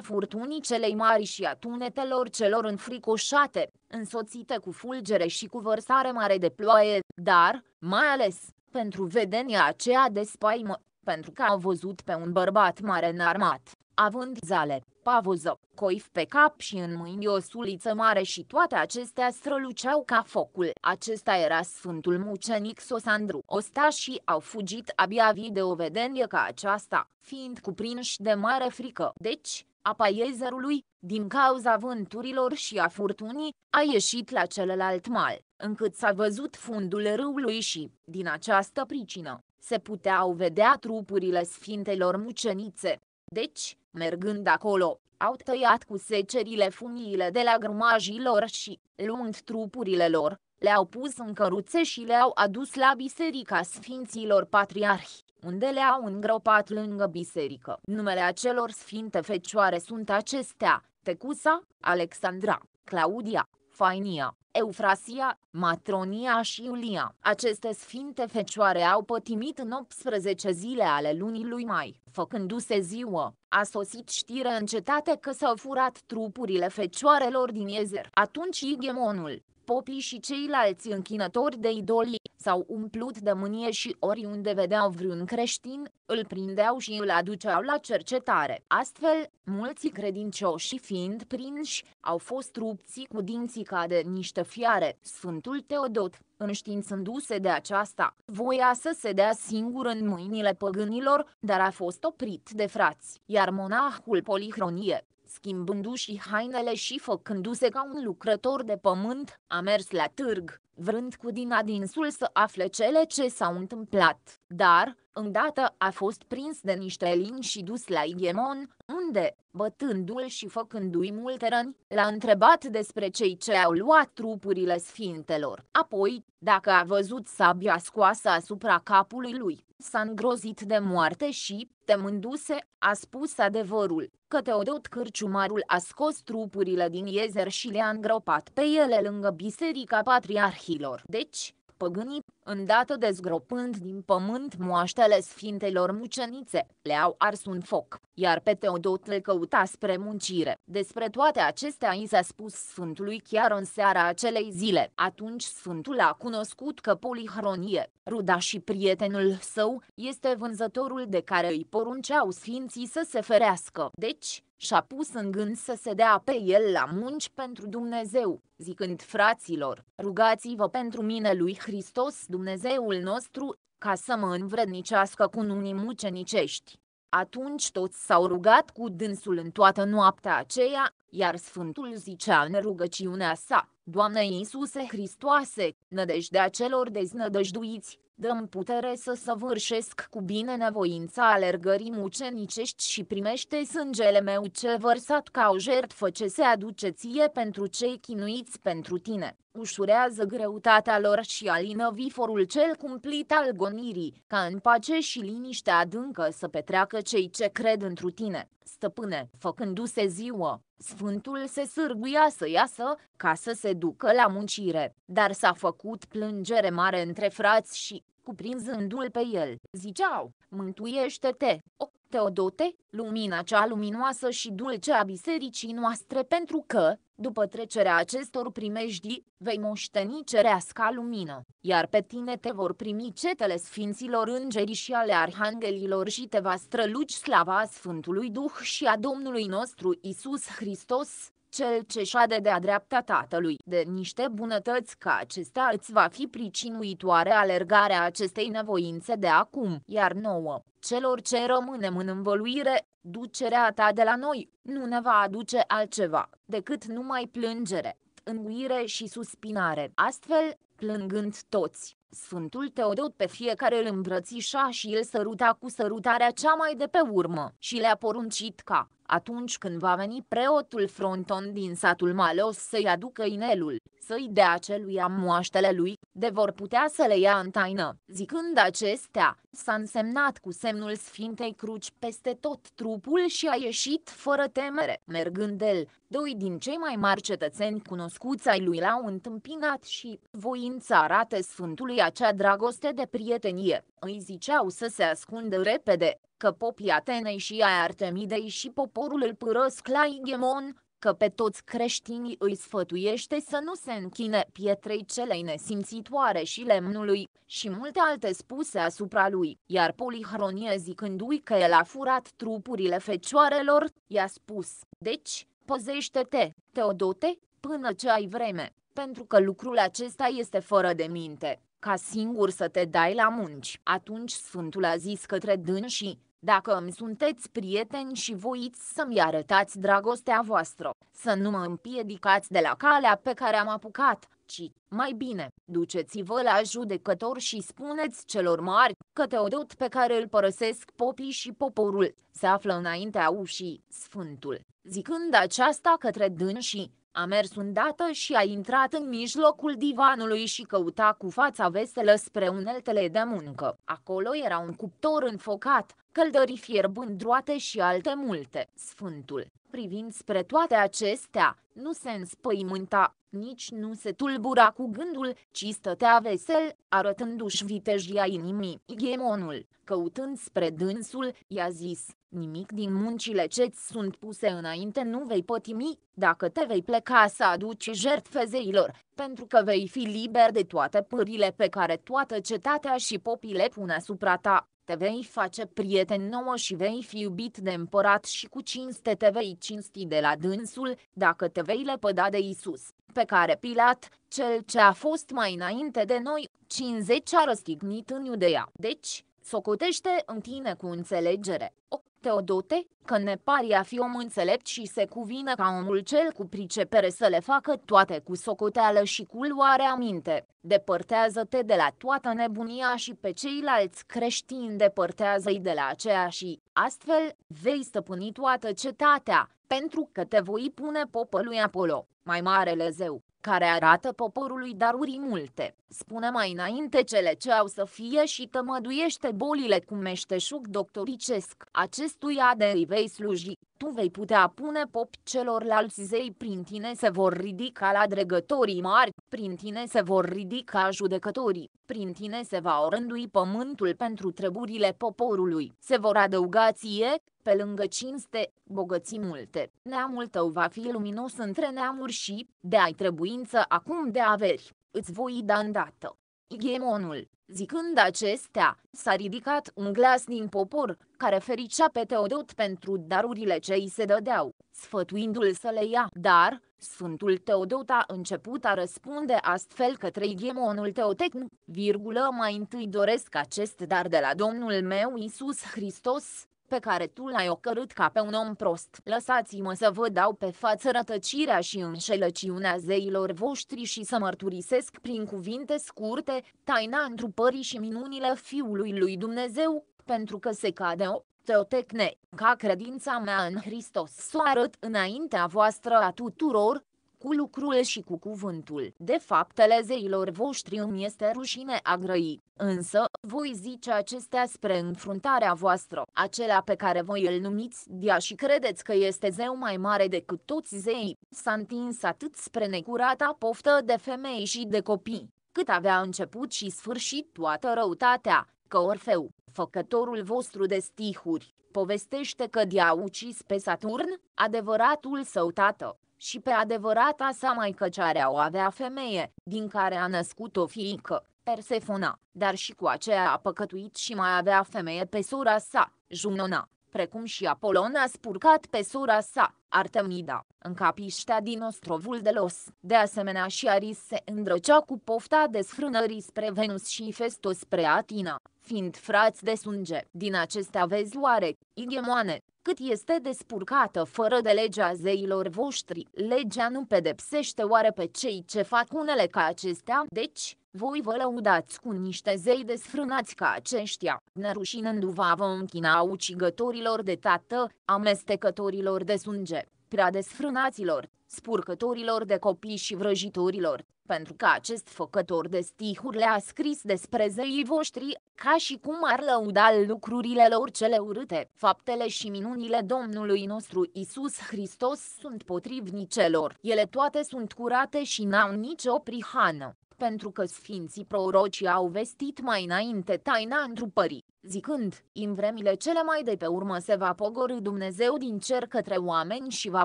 furtunii celei mari și a tunetelor celor înfricoșate, însoțite cu fulgere și cu vărsare mare de ploaie, dar, mai ales, pentru vedenia aceea de spaimă, pentru că au văzut pe un bărbat mare înarmat, având zale, pavuză, coif pe cap și în mâini o suliță mare și toate acestea străluceau ca focul. Acesta era Sfântul Mucenic Sosandru. Ostașii au fugit abia vii de o vedenie ca aceasta, fiind cuprinși de mare frică. Deci, apa iezerului, din cauza vânturilor și a furtunii, a ieșit la celălalt mal, încât s-a văzut fundul râului și, din această pricină, se puteau vedea trupurile sfintelor mucenițe. Deci, Mergând acolo, au tăiat cu secerile funiile de la lor și, luând trupurile lor, le-au pus în căruțe și le-au adus la Biserica Sfinților Patriarhi, unde le-au îngropat lângă biserică. Numele acelor sfinte fecioare sunt acestea, Tecusa, Alexandra, Claudia, Fainia, Eufrasia, Matronia și Iulia. Aceste sfinte fecioare au pătimit în 18 zile ale lunii lui Mai, făcându-se ziua. A sosit știre în cetate că s-au furat trupurile fecioarelor din Ezer. Atunci Igemonul, Popii și ceilalți închinători de idolii s-au umplut de mânie și oriunde vedeau vreun creștin, îl prindeau și îl aduceau la cercetare. Astfel, mulți credincioși fiind prinși, au fost rupți cu dinții ca de niște fiare. Sfântul Teodot, înștiințându-se de aceasta, voia să se dea singur în mâinile păgânilor, dar a fost oprit de frați, iar monahul Polihronie, schimbându-și hainele și făcându-se ca un lucrător de pământ, a mers la târg, vrând cu din adinsul să afle cele ce s-au întâmplat, dar, îndată a fost prins de niște lini și dus la Igemon, unde, bătându-l și făcându-i multe răni, l-a întrebat despre cei ce au luat trupurile sfintelor. Apoi, dacă a văzut sabia scoasă asupra capului lui, s-a îngrozit de moarte și, temându-se, a spus adevărul, că Teodot Cârciumarul a scos trupurile din iezer și le-a îngropat pe ele lângă biserica patriarhilor. Deci, păgânii, îndată dezgropând din pământ moaștele sfintelor mucenițe, le-au ars un foc, iar pe Teodot le căuta spre muncire. Despre toate acestea i s-a spus Sfântului chiar în seara acelei zile. Atunci Sfântul a cunoscut că Polihronie, ruda și prietenul său, este vânzătorul de care îi porunceau sfinții să se ferească. Deci, și-a pus în gând să se dea pe el la munci pentru Dumnezeu, zicând fraților, rugați-vă pentru mine lui Hristos Dumnezeul nostru, ca să mă învrednicească cu unii mucenicești. Atunci toți s-au rugat cu dânsul în toată noaptea aceea, iar Sfântul zicea în rugăciunea sa, Doamne Iisuse Hristoase, nădejdea celor deznădăjduiți, dăm putere să săvârșesc cu bine nevoința alergării mucenicești și primește sângele meu ce vărsat ca o jertfă ce se aduce ție pentru cei chinuiți pentru tine. Ușurează greutatea lor și alină viforul cel cumplit al gonirii, ca în pace și liniște adâncă să petreacă cei ce cred întru tine. Stăpâne, făcându-se ziua, Sfântul se sârguia să iasă, ca să se ducă la muncire, dar s-a făcut plângere mare între frați și, cuprinzându-l pe el, ziceau, mântuiește-te, o, Teodote, lumina cea luminoasă și dulce a bisericii noastre pentru că, după trecerea acestor primejdi, vei moșteni cereasca lumină, iar pe tine te vor primi cetele sfinților îngeri și ale arhanghelilor și te va străluci slava Sfântului Duh și a Domnului nostru Isus Hristos cel ce șade de-a dreapta tatălui de niște bunătăți ca acesta îți va fi pricinuitoare alergarea acestei nevoințe de acum, iar nouă, celor ce rămânem în învăluire, ducerea ta de la noi nu ne va aduce altceva decât numai plângere, înguire și suspinare. Astfel, plângând toți, Sfântul Teodot pe fiecare îl îmbrățișa și îl săruta cu sărutarea cea mai de pe urmă și le-a poruncit ca, atunci când va veni preotul fronton din satul Malos să-i aducă inelul, să-i dea celui moaștele lui, de vor putea să le ia în taină. Zicând acestea, s-a însemnat cu semnul Sfintei Cruci peste tot trupul și a ieșit fără temere. Mergând el, doi din cei mai mari cetățeni cunoscuți ai lui l-au întâmpinat și, voința arate Sfântului lui acea dragoste de prietenie, îi ziceau să se ascundă repede, că popii Atenei și ai Artemidei și poporul îl părăsc la Igemon, că pe toți creștinii îi sfătuiește să nu se închine pietrei celei nesimțitoare și lemnului, și multe alte spuse asupra lui, iar Polihronie zicându-i că el a furat trupurile fecioarelor, i-a spus, deci, păzește-te, Teodote, până ce ai vreme, pentru că lucrul acesta este fără de minte ca singur să te dai la munci. Atunci Sfântul a zis către dânsii, dacă îmi sunteți prieteni și voiți să-mi arătați dragostea voastră, să nu mă împiedicați de la calea pe care am apucat, ci, mai bine, duceți-vă la judecător și spuneți celor mari că Teodot pe care îl părăsesc popii și poporul, se află înaintea ușii, Sfântul, zicând aceasta către dânsii, a mers îndată și a intrat în mijlocul divanului și căuta cu fața veselă spre uneltele de muncă. Acolo era un cuptor înfocat, căldării fierbând droate și alte multe. Sfântul, privind spre toate acestea, nu se înspăimânta, nici nu se tulbura cu gândul, ci stătea vesel, arătându-și vitejia inimii. Ghemonul, căutând spre dânsul, i-a zis, Nimic din muncile ce-ți sunt puse înainte nu vei pătimi, dacă te vei pleca să aduci jertfe zeilor, pentru că vei fi liber de toate pârile pe care toată cetatea și popii le pun asupra ta. Te vei face prieten nouă și vei fi iubit de împărat și cu cinste te vei cinsti de la dânsul, dacă te vei lepăda de Isus, pe care Pilat, cel ce a fost mai înainte de noi, 50 a răstignit în Iudeea. Deci, socotește în tine cu înțelegere, o Teodote, că ne pare a fi om înțelept și se cuvine ca omul cel cu pricepere să le facă toate cu socoteală și cu luare minte. Depărtează-te de la toată nebunia și pe ceilalți creștini depărtează-i de la aceea și, astfel, vei stăpâni toată cetatea pentru că te voi pune popă lui Apollo, mai marele zeu, care arată poporului daruri multe. Spune mai înainte cele ce au să fie și tămăduiește bolile cu meșteșug doctoricesc. Acestuia de îi vei sluji. Tu vei putea pune pop. celorlalți zei, prin tine se vor ridica la dregătorii mari, prin tine se vor ridica judecătorii, prin tine se va orândui pământul pentru treburile poporului. Se vor adăuga ție, pe lângă cinste, bogății multe, neamul tău va fi luminos între neamuri și, de ai trebuință acum de averi, îți voi da îndată. Igemonul, zicând acestea, s-a ridicat un glas din popor, care fericea pe Teodot pentru darurile ce îi se dădeau, sfătuindu-l să le ia, dar, Sfântul Teodot a început a răspunde astfel către Ghemonul Teotecn, virgulă mai întâi doresc acest dar de la Domnul meu Isus Hristos, pe care tu l-ai ocărât ca pe un om prost. Lăsați-mă să vă dau pe față rătăcirea și înșelăciunea zeilor voștri și să mărturisesc prin cuvinte scurte, taina întrupării și minunile Fiului lui Dumnezeu, pentru că se cade o teotecne, ca credința mea în Hristos s-o arăt înaintea voastră a tuturor, cu lucrul și cu cuvântul. De faptele zeilor voștri îmi este rușine a grăi, însă, voi zice acestea spre înfruntarea voastră, acela pe care voi îl numiți dia și credeți că este zeu mai mare decât toți zeii, s-a întins atât spre necurata poftă de femei și de copii, cât avea început și sfârșit toată răutatea, că Orfeu, făcătorul vostru de stihuri, povestește că dia a ucis pe Saturn, adevăratul său tată, și pe adevărata sa mai căcearea o avea femeie, din care a născut o fiică, Persefona, dar și cu aceea a păcătuit și mai avea femeie pe sora sa, Junona precum și Apolon a spurcat pe sora sa, Artemida, în capiștea din ostrovul de Los. De asemenea și Aris se îndrăcea cu pofta desfrânării spre Venus și Festo spre Atina, fiind frați de sânge. Din acestea vezi oare, igemoane, cât este despurcată fără de legea zeilor voștri. Legea nu pedepsește oare pe cei ce fac unele ca acestea, deci, voi vă lăudați cu niște zei desfrânați ca aceștia, nerușinându-vă vă închina ucigătorilor de tată, amestecătorilor de sânge, prea desfrânaților, spurcătorilor de copii și vrăjitorilor, pentru că acest făcător de stihuri le-a scris despre zeii voștri, ca și cum ar lăuda lucrurile lor cele urâte. Faptele și minunile Domnului nostru Isus Hristos sunt potrivnicelor. Ele toate sunt curate și n-au nicio prihană pentru că sfinții prorocii au vestit mai înainte taina întrupării, zicând, în vremile cele mai de pe urmă se va pogori Dumnezeu din cer către oameni și va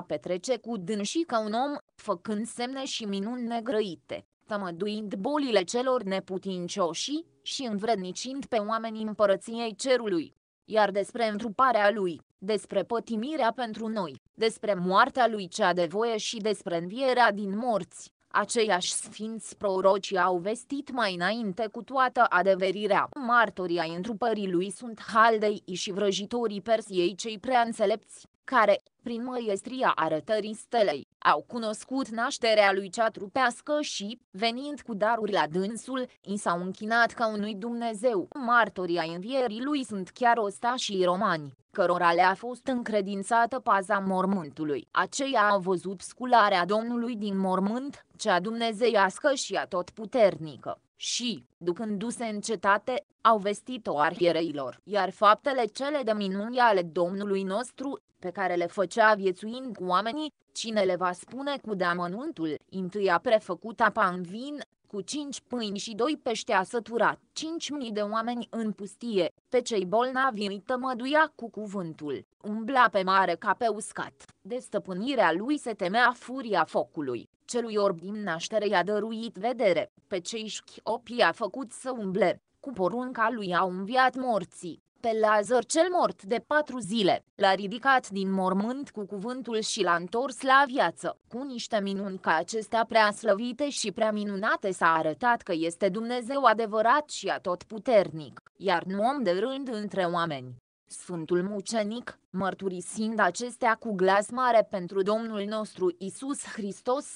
petrece cu dânsii ca un om, făcând semne și minuni negrăite, tămăduind bolile celor neputincioși și învrednicind pe oamenii împărăției cerului. Iar despre întruparea lui, despre pătimirea pentru noi, despre moartea lui cea de voie și despre învierea din morți, aceiași sfinți prorocii au vestit mai înainte cu toată adeverirea. Martorii ai întrupării lui sunt haldei și vrăjitorii Persiei cei prea înțelepți, care, prin măiestria arătării stelei, au cunoscut nașterea lui cea trupească și, venind cu daruri la dânsul, i s-au închinat ca unui Dumnezeu. Martorii ai învierii lui sunt chiar ostașii romani, cărora le-a fost încredințată paza mormântului. Aceia au văzut scularea Domnului din mormânt, cea dumnezeiască și a tot puternică și, ducându-se în cetate, au vestit-o arhiereilor. Iar faptele cele de minuni ale Domnului nostru, pe care le făcea viețuind cu oamenii, cine le va spune cu deamănuntul, întâia prefăcuta vin? cu cinci pâini și doi pești a săturat cinci mii de oameni în pustie, pe cei bolnavi îi tămăduia cu cuvântul, umbla pe mare ca pe uscat. De stăpânirea lui se temea furia focului, celui orb din naștere i-a dăruit vedere, pe cei șchiopi a făcut să umble, cu porunca lui au înviat morții, pe Lazar cel mort de patru zile. L-a ridicat din mormânt cu cuvântul și l-a întors la viață. Cu niște minuni ca acestea prea slăvite și prea minunate s-a arătat că este Dumnezeu adevărat și atotputernic, iar nu om de rând între oameni. Sfântul Mucenic, mărturisind acestea cu glas mare pentru Domnul nostru Isus Hristos,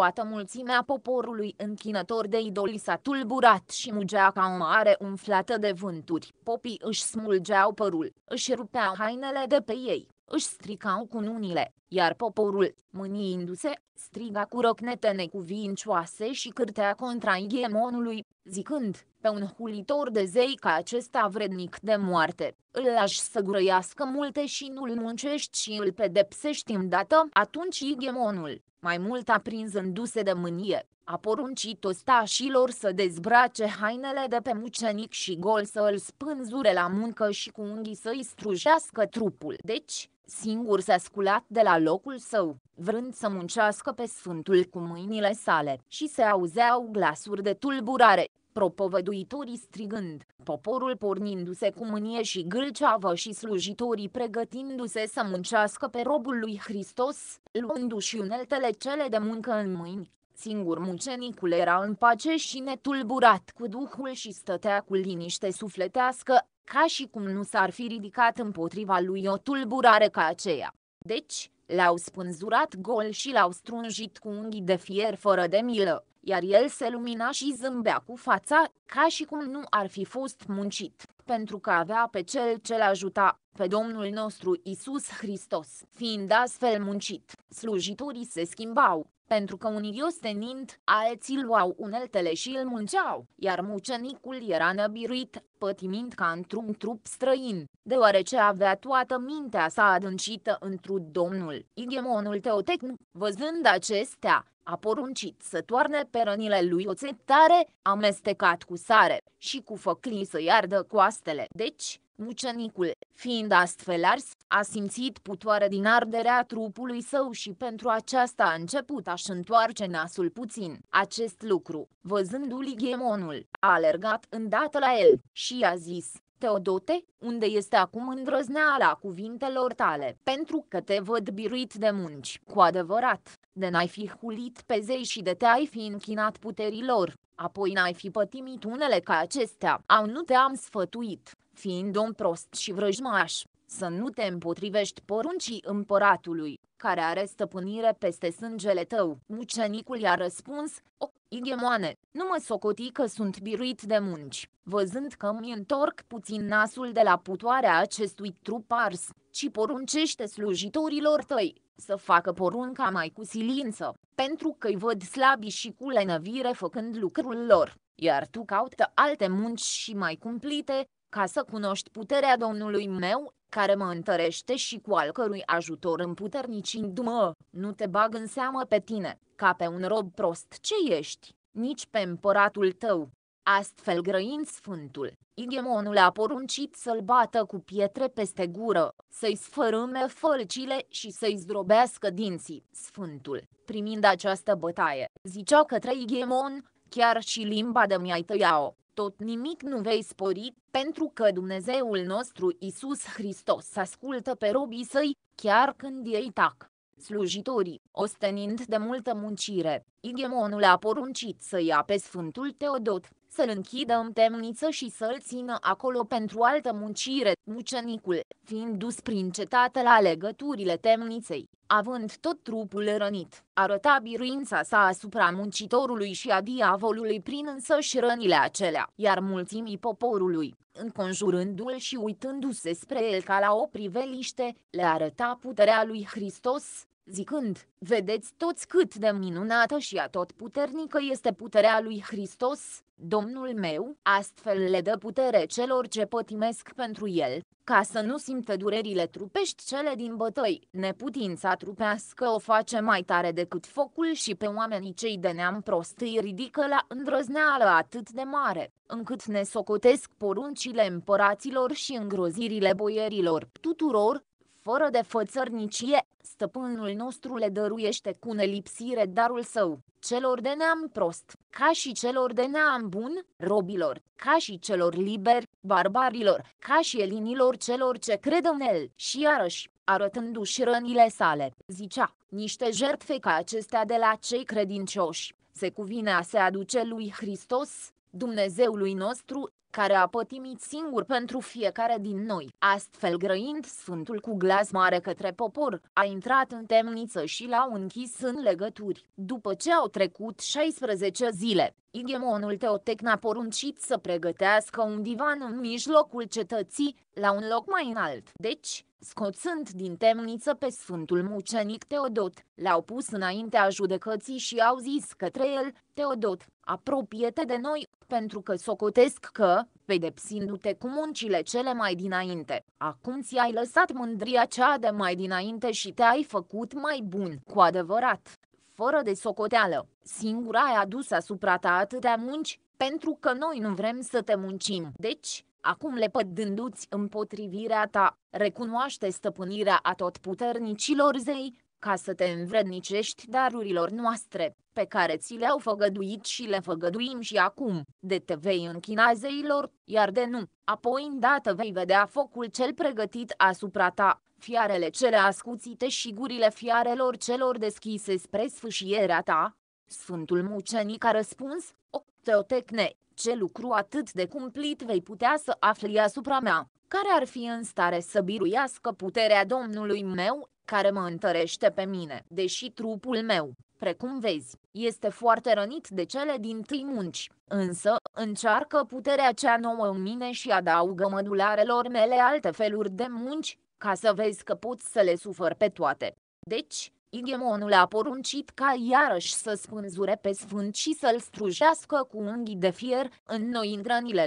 Toată mulțimea poporului închinător de idoli s-a tulburat și mugea ca o mare umflată de vânturi. Popii își smulgeau părul, își rupeau hainele de pe ei, își stricau cununile, iar poporul, mâniindu-se, striga cu rocnete necuvincioase și cârtea contra iemonului, zicând, pe un hulitor de zei ca acesta vrednic de moarte, îl lași să grăiască multe și nu-l muncești și îl pedepsești îndată, atunci iemonul, mai mult aprinzându-se de mânie, a poruncit ostașilor să dezbrace hainele de pe mucenic și gol să îl spânzure la muncă și cu unghii să-i strujească trupul. Deci, singur s-a sculat de la locul său, vrând să muncească pe sfântul cu mâinile sale, și se auzeau glasuri de tulburare, propovăduitorii strigând, poporul pornindu-se cu mânie și gâlceavă și slujitorii pregătindu-se să muncească pe robul lui Hristos, luându-și uneltele cele de muncă în mâini, Singur mucenicul era în pace și netulburat cu duhul și stătea cu liniște sufletească, ca și cum nu s-ar fi ridicat împotriva lui o tulburare ca aceea. Deci, l-au spânzurat gol și l-au strunjit cu unghii de fier fără de milă, iar el se lumina și zâmbea cu fața, ca și cum nu ar fi fost muncit, pentru că avea pe cel ce l-ajuta, pe Domnul nostru Isus Hristos. Fiind astfel muncit, slujitorii se schimbau, pentru că unii ostenind, alții luau uneltele și îl munceau, iar mucenicul era năbiruit, pătimind ca într-un trup străin, deoarece avea toată mintea sa adâncită într-un domnul. Igemonul Teotecn, văzând acestea, a poruncit să toarne pe rănile lui oțet tare, amestecat cu sare, și cu făclii să iardă coastele. Deci, mucenicul, fiind astfel ars, a simțit putoare din arderea trupului său și pentru aceasta a început a-și întoarce nasul puțin. Acest lucru, văzându-l ghemonul, a alergat îndată la el și i-a zis, Teodote, unde este acum îndrăzneala cuvintelor tale, pentru că te văd biruit de munci, cu adevărat, de n-ai fi hulit pe zei și de te-ai fi închinat puterilor, apoi n-ai fi pătimit unele ca acestea. Au nu te-am sfătuit, fiind om prost și vrăjmaș, să nu te împotrivești poruncii împăratului, care are stăpânire peste sângele tău. Mucenicul i-a răspuns, o, Igemoane, nu mă socoti că sunt biruit de munci, văzând că mi întorc puțin nasul de la putoarea acestui trup ars, ci poruncește slujitorilor tăi să facă porunca mai cu silință, pentru că-i văd slabi și cu lenăvire făcând lucrul lor, iar tu caută alte munci și mai cumplite, ca să cunoști puterea Domnului meu, care mă întărește și cu al cărui ajutor împuternicindu-mă, nu te bag în seamă pe tine, ca pe un rob prost ce ești, nici pe împăratul tău. Astfel grăind sfântul, Igemonul a poruncit să-l bată cu pietre peste gură, să-i sfărâme fălcile și să-i zdrobească dinții. Sfântul, primind această bătaie, zicea către Igemon, chiar și limba de mi-ai tăia-o, tot nimic nu vei spori, pentru că Dumnezeul nostru Isus Hristos ascultă pe robii săi, chiar când ei tac slujitorii, ostenind de multă muncire, Igemonul a poruncit să ia pe Sfântul Teodot, să-l închidă în temniță și să-l țină acolo pentru altă muncire, mucenicul, fiind dus prin cetate la legăturile temniței, având tot trupul rănit, arăta biruința sa asupra muncitorului și a diavolului prin însăși rănile acelea, iar mulțimii poporului, înconjurându-l și uitându-se spre el ca la o priveliște, le arăta puterea lui Hristos, zicând, vedeți toți cât de minunată și atotputernică este puterea lui Hristos, Domnul meu, astfel le dă putere celor ce pătimesc pentru el, ca să nu simtă durerile trupești cele din bătăi. Neputința trupească o face mai tare decât focul și pe oamenii cei de neam prost îi ridică la îndrăzneală atât de mare, încât ne socotesc poruncile împăraților și îngrozirile boierilor tuturor, fără de fățărnicie, stăpânul nostru le dăruiește cu nelipsire darul său, celor de neam prost, ca și celor de neam bun, robilor, ca și celor liberi, barbarilor, ca și elinilor celor ce cred în el. Și iarăși, arătându-și rănile sale, zicea, niște jertfe ca acestea de la cei credincioși, se cuvine a se aduce lui Hristos, Dumnezeului nostru, care a pătimit singur pentru fiecare din noi. Astfel grăind Sfântul cu glas mare către popor, a intrat în temniță și l-au închis în legături. După ce au trecut 16 zile, Igemonul Teotec n-a poruncit să pregătească un divan în mijlocul cetății, la un loc mai înalt. Deci, scoțând din temniță pe Sfântul Mucenic Teodot, l-au pus înaintea judecății și au zis către el, Teodot, apropie-te de noi, pentru că socotesc că, pedepsindu-te cu muncile cele mai dinainte, acum ți-ai lăsat mândria cea de mai dinainte și te-ai făcut mai bun, cu adevărat, fără de socoteală. Singura ai adus asupra ta atâtea munci, pentru că noi nu vrem să te muncim. Deci, acum lepădându-ți împotrivirea ta, recunoaște stăpânirea puternicilor zei, ca să te învrednicești darurilor noastre, pe care ți le-au făgăduit și le făgăduim și acum, de te vei închina zeilor, iar de nu, apoi îndată vei vedea focul cel pregătit asupra ta, fiarele cele ascuțite și gurile fiarelor celor deschise spre sfâșierea ta. Sfântul Mucenic a răspuns, o, Teotecne, ce lucru atât de cumplit vei putea să afli asupra mea, care ar fi în stare să biruiască puterea Domnului meu, care mă întărește pe mine, deși trupul meu, precum vezi, este foarte rănit de cele din tâi munci, însă, încearcă puterea cea nouă în mine și adaugă mădularelor mele alte feluri de munci, ca să vezi că pot să le sufăr pe toate. Deci, Igemonul a poruncit ca iarăși să spânzure pe sfânt și să-l strujească cu unghii de fier, în noi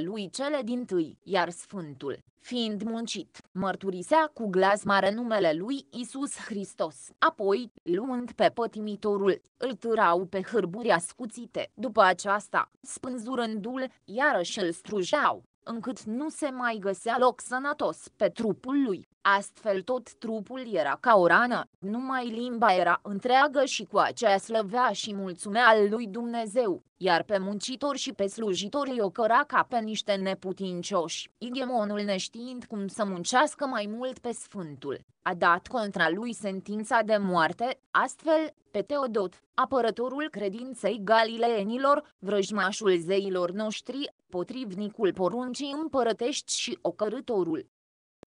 lui cele din tâi, iar sfântul, fiind muncit, mărturisea cu glas mare numele lui Isus Hristos. Apoi, luând pe pătimitorul, îl târau pe hârburi ascuțite. După aceasta, spânzurându-l, iarăși îl strujeau, încât nu se mai găsea loc sănătos pe trupul lui. Astfel tot trupul era ca o rană, numai limba era întreagă și cu aceea slăvea și mulțumea lui Dumnezeu, iar pe muncitori și pe slujitori îi ocăra ca pe niște neputincioși. Igemonul neștiind cum să muncească mai mult pe Sfântul, a dat contra lui sentința de moarte, astfel, pe Teodot, apărătorul credinței galileenilor, vrăjmașul zeilor noștri, potrivnicul poruncii împărătești și ocărătorul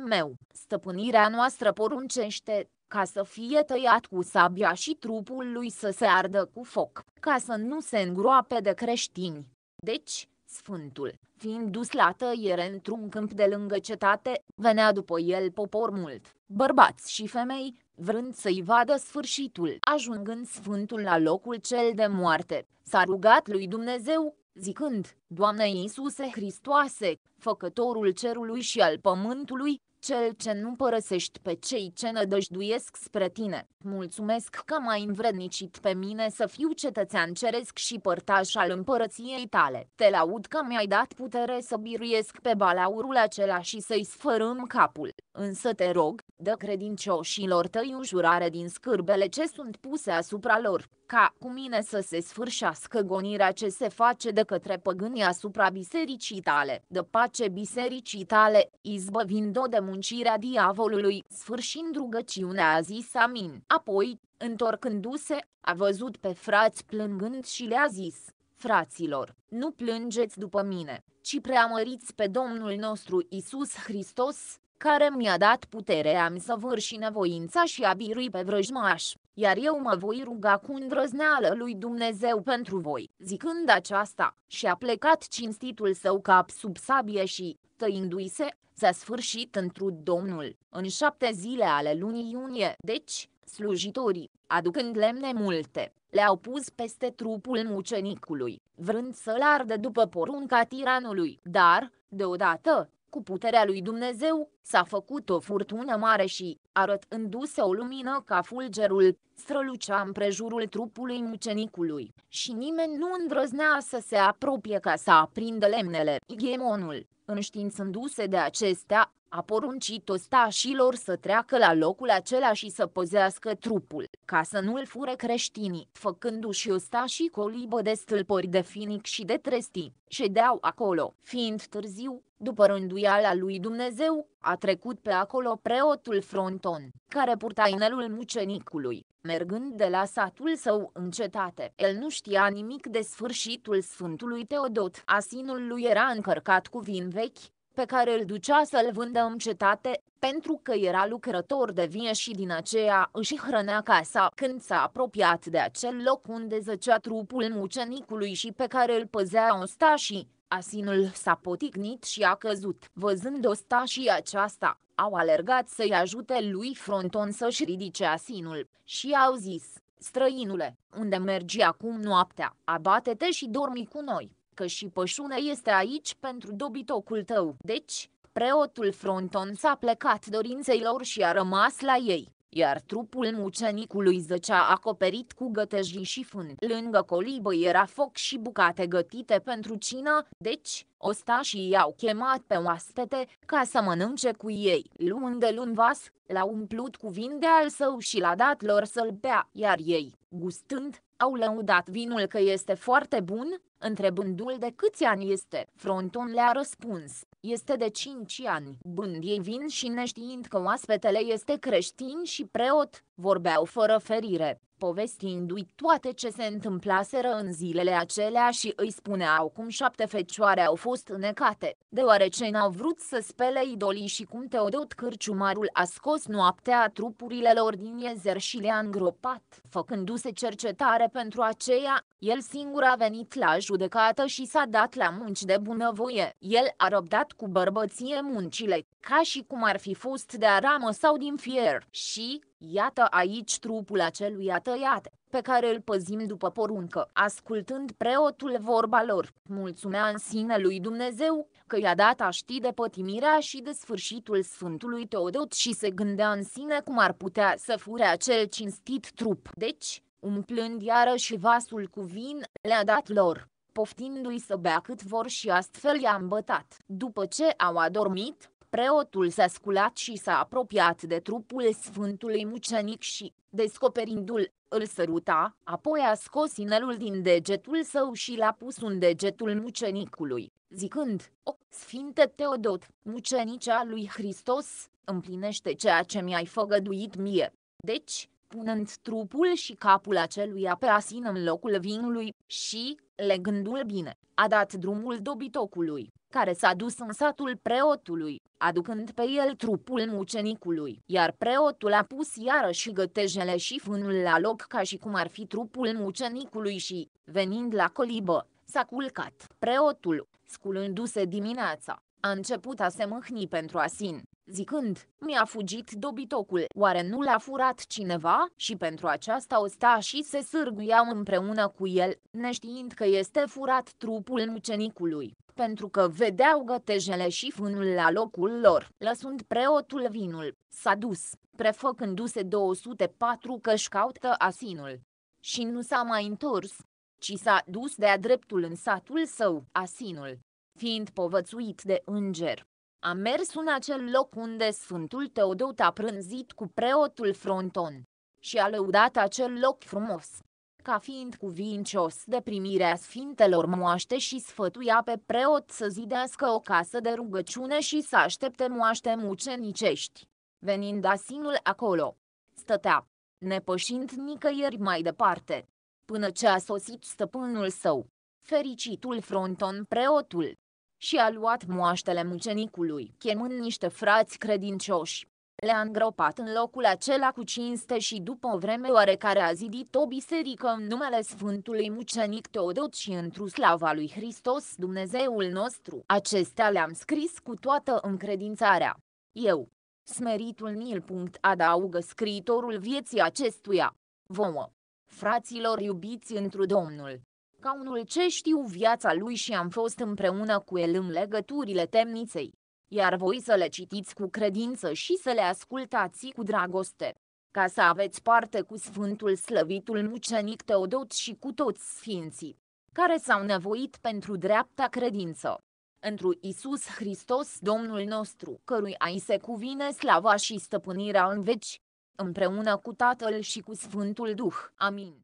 meu, stăpânirea noastră poruncește, ca să fie tăiat cu sabia și trupul lui să se ardă cu foc, ca să nu se îngroape de creștini. Deci, Sfântul, fiind dus la tăiere într-un câmp de lângă cetate, venea după el popor mult, bărbați și femei, vrând să-i vadă sfârșitul. Ajungând Sfântul la locul cel de moarte, s-a rugat lui Dumnezeu, zicând, Doamne Iisuse Hristoase, Făcătorul cerului și al pământului, cel ce nu părăsești pe cei ce nădăjduiesc spre tine. Mulțumesc că m-ai învrednicit pe mine să fiu cetățean ceresc și părtaș al împărăției tale. Te laud că mi-ai dat putere să biruiesc pe balaurul acela și să-i sfărâm capul. Însă te rog, dă credincioșilor tăi jurare din scârbele ce sunt puse asupra lor, ca cu mine să se sfârșească gonirea ce se face de către păgânii asupra bisericii tale. Dă pace bisericii tale, izbăvind-o de muncirea diavolului, sfârșind rugăciunea a zis amin. Apoi, întorcându-se, a văzut pe frați plângând și le-a zis, fraților, nu plângeți după mine, ci preamăriți pe Domnul nostru Isus Hristos, care mi-a dat puterea mi să și nevoința și a birui pe vrăjmaș, iar eu mă voi ruga cu îndrăzneală lui Dumnezeu pentru voi. Zicând aceasta, și-a plecat cinstitul său cap sub sabie și, tăindu-i se, s-a sfârșit întru Domnul, în șapte zile ale lunii iunie, deci, slujitorii, aducând lemne multe, le-au pus peste trupul mucenicului, vrând să-l arde după porunca tiranului, dar, deodată, cu puterea lui Dumnezeu, s-a făcut o furtună mare și, arătându-se o lumină ca fulgerul, strălucea împrejurul trupului mucenicului, și nimeni nu îndrăznea să se apropie ca să aprindă lemnele. Ghemonul, înștiințându-se de acestea, a poruncit ostașilor să treacă la locul acela și să păzească trupul, ca să nu-l fure creștinii, făcându-și ostașii colibă de stâlpări de finic și de trestii, ședeau acolo. Fiind târziu, după rânduiala lui Dumnezeu, a trecut pe acolo preotul Fronton, care purta inelul mucenicului. Mergând de la satul său în cetate, el nu știa nimic de sfârșitul Sfântului Teodot. Asinul lui era încărcat cu vin vechi, pe care îl ducea să-l vândă în cetate, pentru că era lucrător de vie și din aceea își hrănea casa. Când s-a apropiat de acel loc unde zăcea trupul mucenicului și pe care îl păzea ostașii, Asinul s-a poticnit și a căzut. Văzând ostașii aceasta, au alergat să-i ajute lui Fronton să-și ridice asinul și au zis, străinule, unde mergi acum noaptea, abate-te și dormi cu noi că și pășune este aici pentru dobitocul tău. Deci, preotul Fronton s-a plecat dorinței lor și a rămas la ei, iar trupul mucenicului zăcea acoperit cu gătejii și fân. Lângă colibă era foc și bucate gătite pentru cină, deci, ostașii i-au chemat pe oaspete ca să mănânce cu ei. Luând de un vas, l-a umplut cu vin de al său și l-a dat lor să-l bea, iar ei, gustând, au lăudat vinul că este foarte bun, întrebându-l de câți ani este. Fronton le-a răspuns, este de 5 ani. Bând ei vin și neștiind că oaspetele este creștin și preot, vorbeau fără ferire povestindu-i toate ce se întâmplaseră în zilele acelea și îi spuneau cum șapte fecioare au fost înecate, deoarece n-au vrut să spele idolii și cum Teodot Cârciumarul a scos noaptea trupurile lor din iezer și le-a îngropat. Făcându-se cercetare pentru aceea, el singur a venit la judecată și s-a dat la munci de bunăvoie. El a răbdat cu bărbăție muncile, ca și cum ar fi fost de aramă sau din fier și, Iată aici trupul acelui tăiat, pe care îl păzim după poruncă. Ascultând preotul vorba lor, mulțumea în sine lui Dumnezeu că i-a dat a ști de pătimirea și de sfârșitul Sfântului Teodot și se gândea în sine cum ar putea să fure acel cinstit trup. Deci, umplând iarăși vasul cu vin, le-a dat lor, poftindu-i să bea cât vor și astfel i-a îmbătat. După ce au adormit, preotul s-a sculat și s-a apropiat de trupul Sfântului Mucenic și, descoperindu-l, îl săruta, apoi a scos inelul din degetul său și l-a pus în degetul mucenicului, zicând, O, Sfinte Teodot, mucenicea lui Hristos, împlinește ceea ce mi-ai făgăduit mie. Deci, punând trupul și capul aceluia pe asin în locul vinului și, legându-l bine, a dat drumul dobitocului, care s-a dus în satul preotului, aducând pe el trupul mucenicului, iar preotul a pus iarăși gătejele și fânul la loc ca și cum ar fi trupul mucenicului și, venind la colibă, s-a culcat. Preotul, sculându-se dimineața, a început a se mâhni pentru Asin, zicând, mi-a fugit dobitocul, oare nu l-a furat cineva? Și pentru aceasta o sta și se sârguiau împreună cu el, neștiind că este furat trupul mucenicului pentru că vedeau gătejele și fânul la locul lor. Lăsând preotul vinul, s-a dus, prefăcându-se 204 că-și caută asinul. Și nu s-a mai întors, ci s-a dus de-a dreptul în satul său, asinul fiind povățuit de înger. A mers în acel loc unde Sfântul Teodot a prânzit cu preotul Fronton și a lăudat acel loc frumos, ca fiind cuvincios de primirea sfintelor moaște și sfătuia pe preot să zidească o casă de rugăciune și să aștepte moaște mucenicești. Venind asinul acolo, stătea, nepășind nicăieri mai departe, până ce a sosit stăpânul său, fericitul fronton preotul. Și a luat moaștele mucenicului, chemând niște frați credincioși. Le-a îngropat în locul acela cu cinste și după o vreme oarecare a zidit o biserică în numele Sfântului Mucenic Teodot și întru slava lui Hristos Dumnezeul nostru. Acestea le-am scris cu toată încredințarea. Eu, smeritul mil. Adaugă scriitorul vieții acestuia. Vouă, fraților iubiți întru Domnul, ca unul ce știu viața lui și am fost împreună cu el în legăturile temniței, iar voi să le citiți cu credință și să le ascultați cu dragoste, ca să aveți parte cu Sfântul Slăvitul Mucenic Teodot și cu toți sfinții, care s-au nevoit pentru dreapta credință întru Isus Hristos Domnul nostru, căruia îi se cuvine slava și stăpânirea în veci, împreună cu Tatăl și cu Sfântul Duh. Amin.